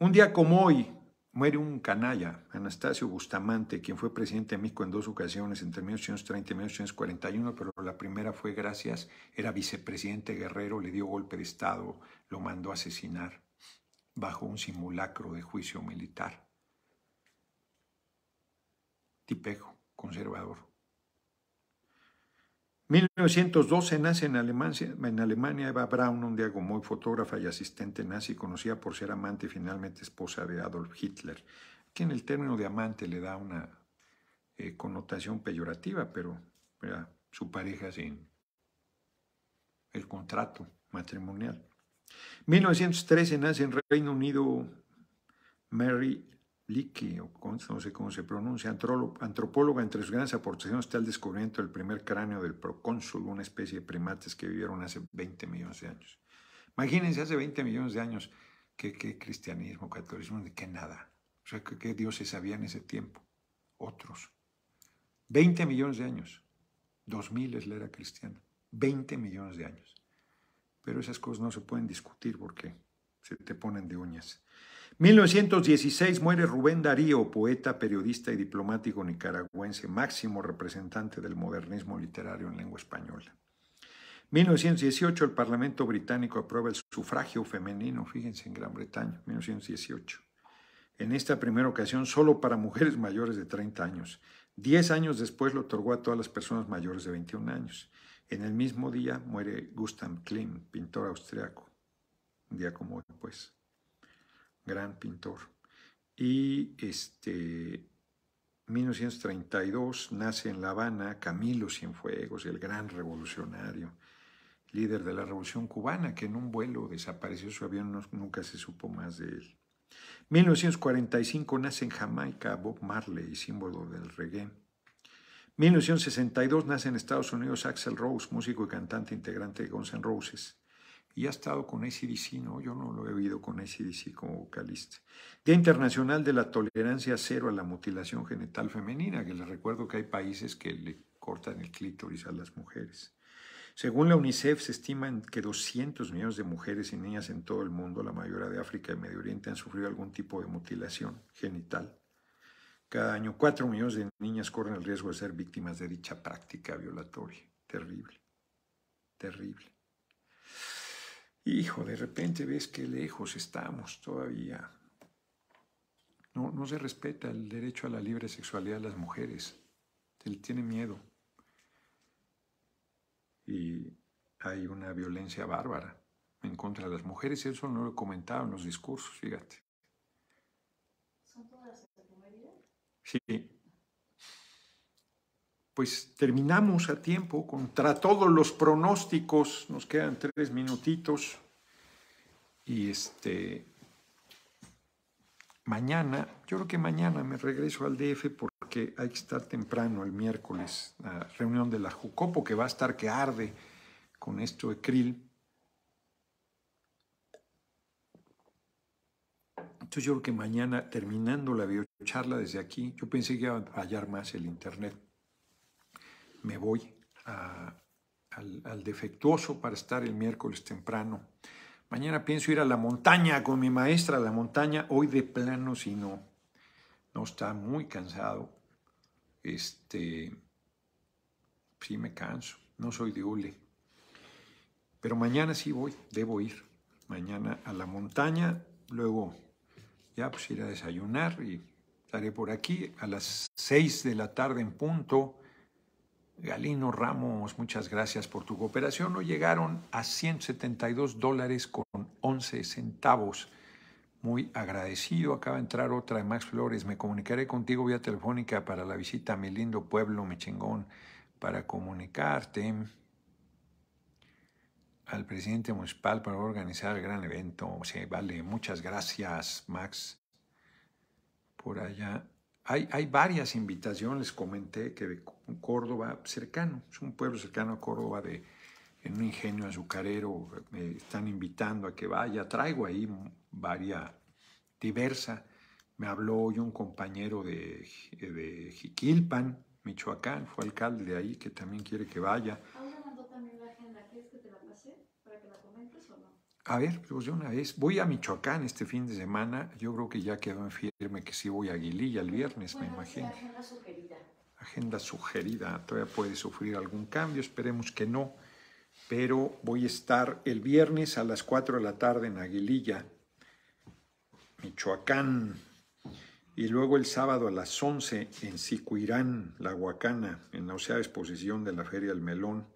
Un día como hoy, muere un canalla, Anastasio Bustamante, quien fue presidente de México en dos ocasiones, entre 1830 y 1841, pero la primera fue gracias, era vicepresidente Guerrero, le dio golpe de Estado, lo mandó a asesinar bajo un simulacro de juicio militar tipejo, conservador. 1912 nace en Alemania, en Alemania Eva Braun, un muy fotógrafa y asistente nazi, conocida por ser amante y finalmente esposa de Adolf Hitler. que en el término de amante le da una eh, connotación peyorativa, pero era su pareja sin el contrato matrimonial. 1913 nace en Reino Unido Mary Licky, o no sé cómo se pronuncia, antropóloga, entre sus grandes aportaciones está el descubrimiento del primer cráneo del procónsul, una especie de primates que vivieron hace 20 millones de años. Imagínense, hace 20 millones de años, qué, qué cristianismo, catolicismo, qué nada. O sea, qué, qué dioses había en ese tiempo. Otros. 20 millones de años. 2000 es la era cristiana. 20 millones de años. Pero esas cosas no se pueden discutir porque se te ponen de uñas. 1916 muere Rubén Darío, poeta, periodista y diplomático nicaragüense, máximo representante del modernismo literario en lengua española. 1918 el Parlamento británico aprueba el sufragio femenino, fíjense en Gran Bretaña, 1918. En esta primera ocasión solo para mujeres mayores de 30 años. Diez años después lo otorgó a todas las personas mayores de 21 años. En el mismo día muere Gustav Klim, pintor austriaco. Un día como hoy, pues gran pintor. Y este, 1932 nace en La Habana Camilo Cienfuegos, el gran revolucionario, líder de la Revolución Cubana, que en un vuelo desapareció su avión, nunca se supo más de él. 1945 nace en Jamaica Bob Marley, símbolo del reggae. 1962 nace en Estados Unidos Axel Rose, músico y cantante integrante de Guns N' Roses y ha estado con ACDC, no, yo no lo he oído con ACDC como vocalista. Día Internacional de la Tolerancia Cero a la Mutilación Genital Femenina, que les recuerdo que hay países que le cortan el clítoris a las mujeres. Según la UNICEF, se estima que 200 millones de mujeres y niñas en todo el mundo, la mayoría de África y Medio Oriente, han sufrido algún tipo de mutilación genital. Cada año, 4 millones de niñas corren el riesgo de ser víctimas de dicha práctica violatoria. Terrible, terrible hijo, de repente ves qué lejos estamos todavía. No, se respeta el derecho a la libre sexualidad de las mujeres. Él tiene miedo. Y hay una violencia bárbara en contra de las mujeres. Eso no lo comentaba en los discursos, fíjate. ¿Son todas las Sí pues terminamos a tiempo contra todos los pronósticos. Nos quedan tres minutitos. Y este, mañana, yo creo que mañana me regreso al DF porque hay que estar temprano el miércoles, la reunión de la Jucopo que va a estar que arde con esto de Krill. Entonces yo creo que mañana, terminando la charla desde aquí, yo pensé que iba a hallar más el internet me voy al, defectuoso para estar el miércoles temprano. Mañana pienso ir a la montaña con mi maestra a la montaña. Hoy de plano, si no, no está muy cansado. Este, sí me canso. No soy de hule. Pero mañana sí voy, debo ir. Mañana a la montaña, luego ya pues ir a desayunar y estaré por aquí a las 6 de la tarde en punto. Galino Ramos, muchas gracias por tu cooperación. Hoy llegaron a 172 dólares con 11 centavos. Muy agradecido. Acaba de entrar otra de Max Flores. Me comunicaré contigo vía telefónica para la visita a mi lindo pueblo, mi chingón, para comunicarte al presidente municipal para organizar el gran evento. O vale, muchas gracias, Max. Por allá. Hay, hay varias invitaciones, les comenté que Córdoba cercano, es un pueblo cercano a Córdoba de, en un ingenio azucarero, me eh, están invitando a que vaya, traigo ahí varias, diversa. Me habló hoy un compañero de, eh, de Jiquilpan, Michoacán, fue alcalde de ahí, que también quiere que vaya. Ahora mandó también la agenda, es que te la pasé? para que la comentes o no? A ver, pues de una vez, voy a Michoacán este fin de semana, yo creo que ya quedó en firme que sí voy a Aguililla el viernes, me imagino. la agenda sugerida agenda sugerida. Todavía puede sufrir algún cambio, esperemos que no, pero voy a estar el viernes a las 4 de la tarde en Aguililla, Michoacán, y luego el sábado a las 11 en Sicuirán, La Huacana, en la Osea exposición de la Feria del Melón,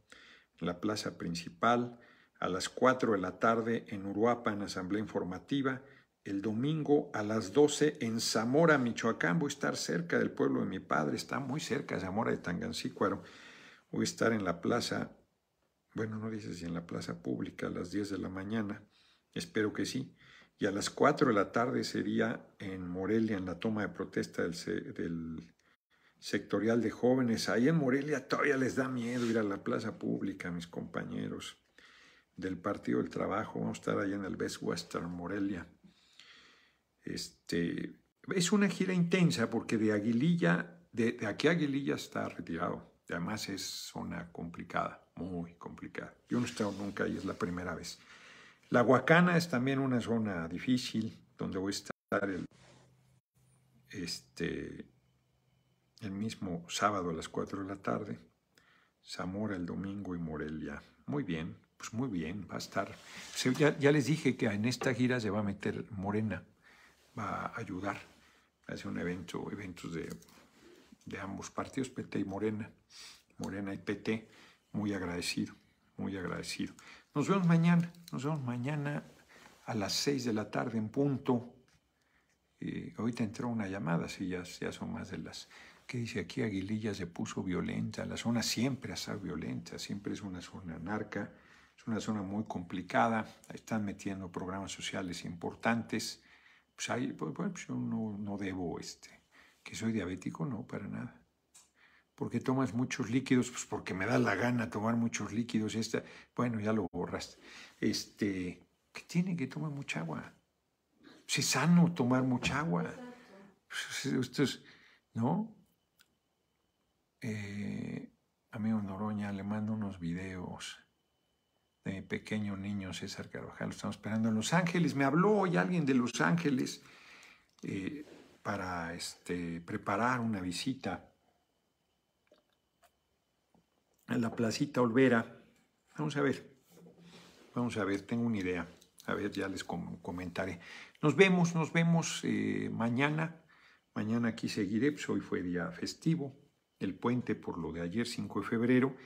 en la plaza principal, a las 4 de la tarde en Uruapan, Asamblea Informativa, el domingo a las 12 en Zamora, Michoacán. Voy a estar cerca del pueblo de mi padre, está muy cerca Zamora de Tangancícuaro. Voy a estar en la plaza, bueno, no dice si en la plaza pública a las 10 de la mañana, espero que sí. Y a las 4 de la tarde sería en Morelia, en la toma de protesta del, del sectorial de jóvenes. Ahí en Morelia todavía les da miedo ir a la plaza pública, mis compañeros del Partido del Trabajo. Vamos a estar ahí en el Best Western Morelia. Este, es una gira intensa porque de Aguililla, de, aquí a Aguililla está retirado. Además es zona complicada, muy complicada. Yo no he estado nunca ahí, es la primera vez. La Huacana es también una zona difícil donde voy a estar el, este, el mismo sábado a las 4 de la tarde. Zamora el domingo y Morelia. Muy bien, pues muy bien, va a estar. ya les dije que en esta gira se va a meter Morena va a ayudar. Hace un evento, eventos de, de ambos partidos, PT y Morena. Morena y PT, muy agradecido, muy agradecido. Nos vemos mañana, nos vemos mañana a las 6 de la tarde en punto. Eh, ahorita entró una llamada, si ya, ya son más de las... ¿Qué dice aquí? Aguililla se puso violenta, la zona siempre ha sido violenta, siempre es una zona narca, es una zona muy complicada, están metiendo programas sociales importantes, pues pues, bueno, pues yo no, debo, este, que soy diabético, no, para nada. ¿Por qué tomas muchos líquidos? Pues porque me da la gana tomar muchos líquidos. Esta, bueno, ya lo borraste. Este, ¿Qué tiene que tomar mucha agua? si pues es sano tomar mucha agua. Esto ¿no? Eh, amigo Noroña, le mando unos videos de mi pequeño niño César Carvajal. Lo estamos esperando en Los Ángeles. Me habló hoy alguien de Los Ángeles eh, para este, preparar una visita a la Placita Olvera. Vamos a ver. Vamos a ver, tengo una idea. A ver, ya les comentaré. Nos vemos, nos vemos eh, mañana. Mañana aquí seguiré, pues hoy fue día festivo, el puente por lo de ayer, 5 de febrero.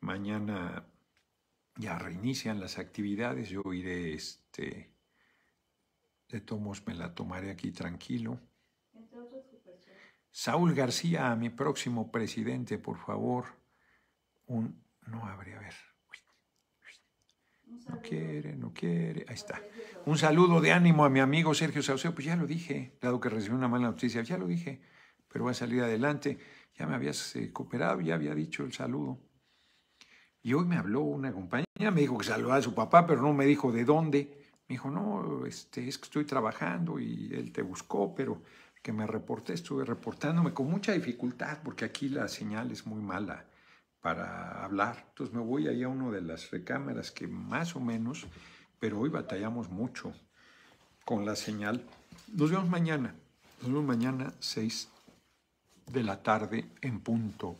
Mañana ya reinician las actividades, yo iré, este, de tomos me la tomaré aquí tranquilo. Saúl García, a mi próximo presidente, por favor, un, no habría ver. No quiere, no quiere. Ahí está. Un saludo de ánimo a mi amigo Sergio Sauceo. Pues ya lo dije, dado que recibí una mala noticia, ya lo dije, pero va a salir adelante. Ya me habías eh, cooperado, ya había dicho el saludo. Y hoy me habló una compañera. Ella me dijo que saludaba a su papá, pero no me dijo de dónde. Me dijo, no, este, es que estoy trabajando y él te buscó, pero que me reporté, estuve reportándome con mucha dificultad, porque aquí la señal es muy mala para hablar. Entonces me voy ahí a una de las recámaras que más o menos, pero hoy batallamos mucho con la señal. Nos vemos mañana. Nos vemos mañana 6 de la tarde en punto.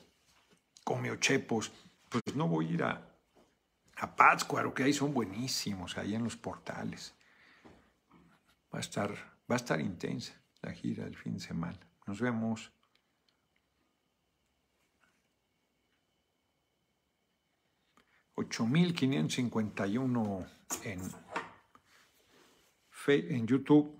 mi ochepos, Pues no voy a ir a, a Pátzcuaro, que ahí son buenísimos, ahí en los portales. Va a estar, va a estar intensa la gira del fin de semana. Nos vemos. $8,551 en, en YouTube.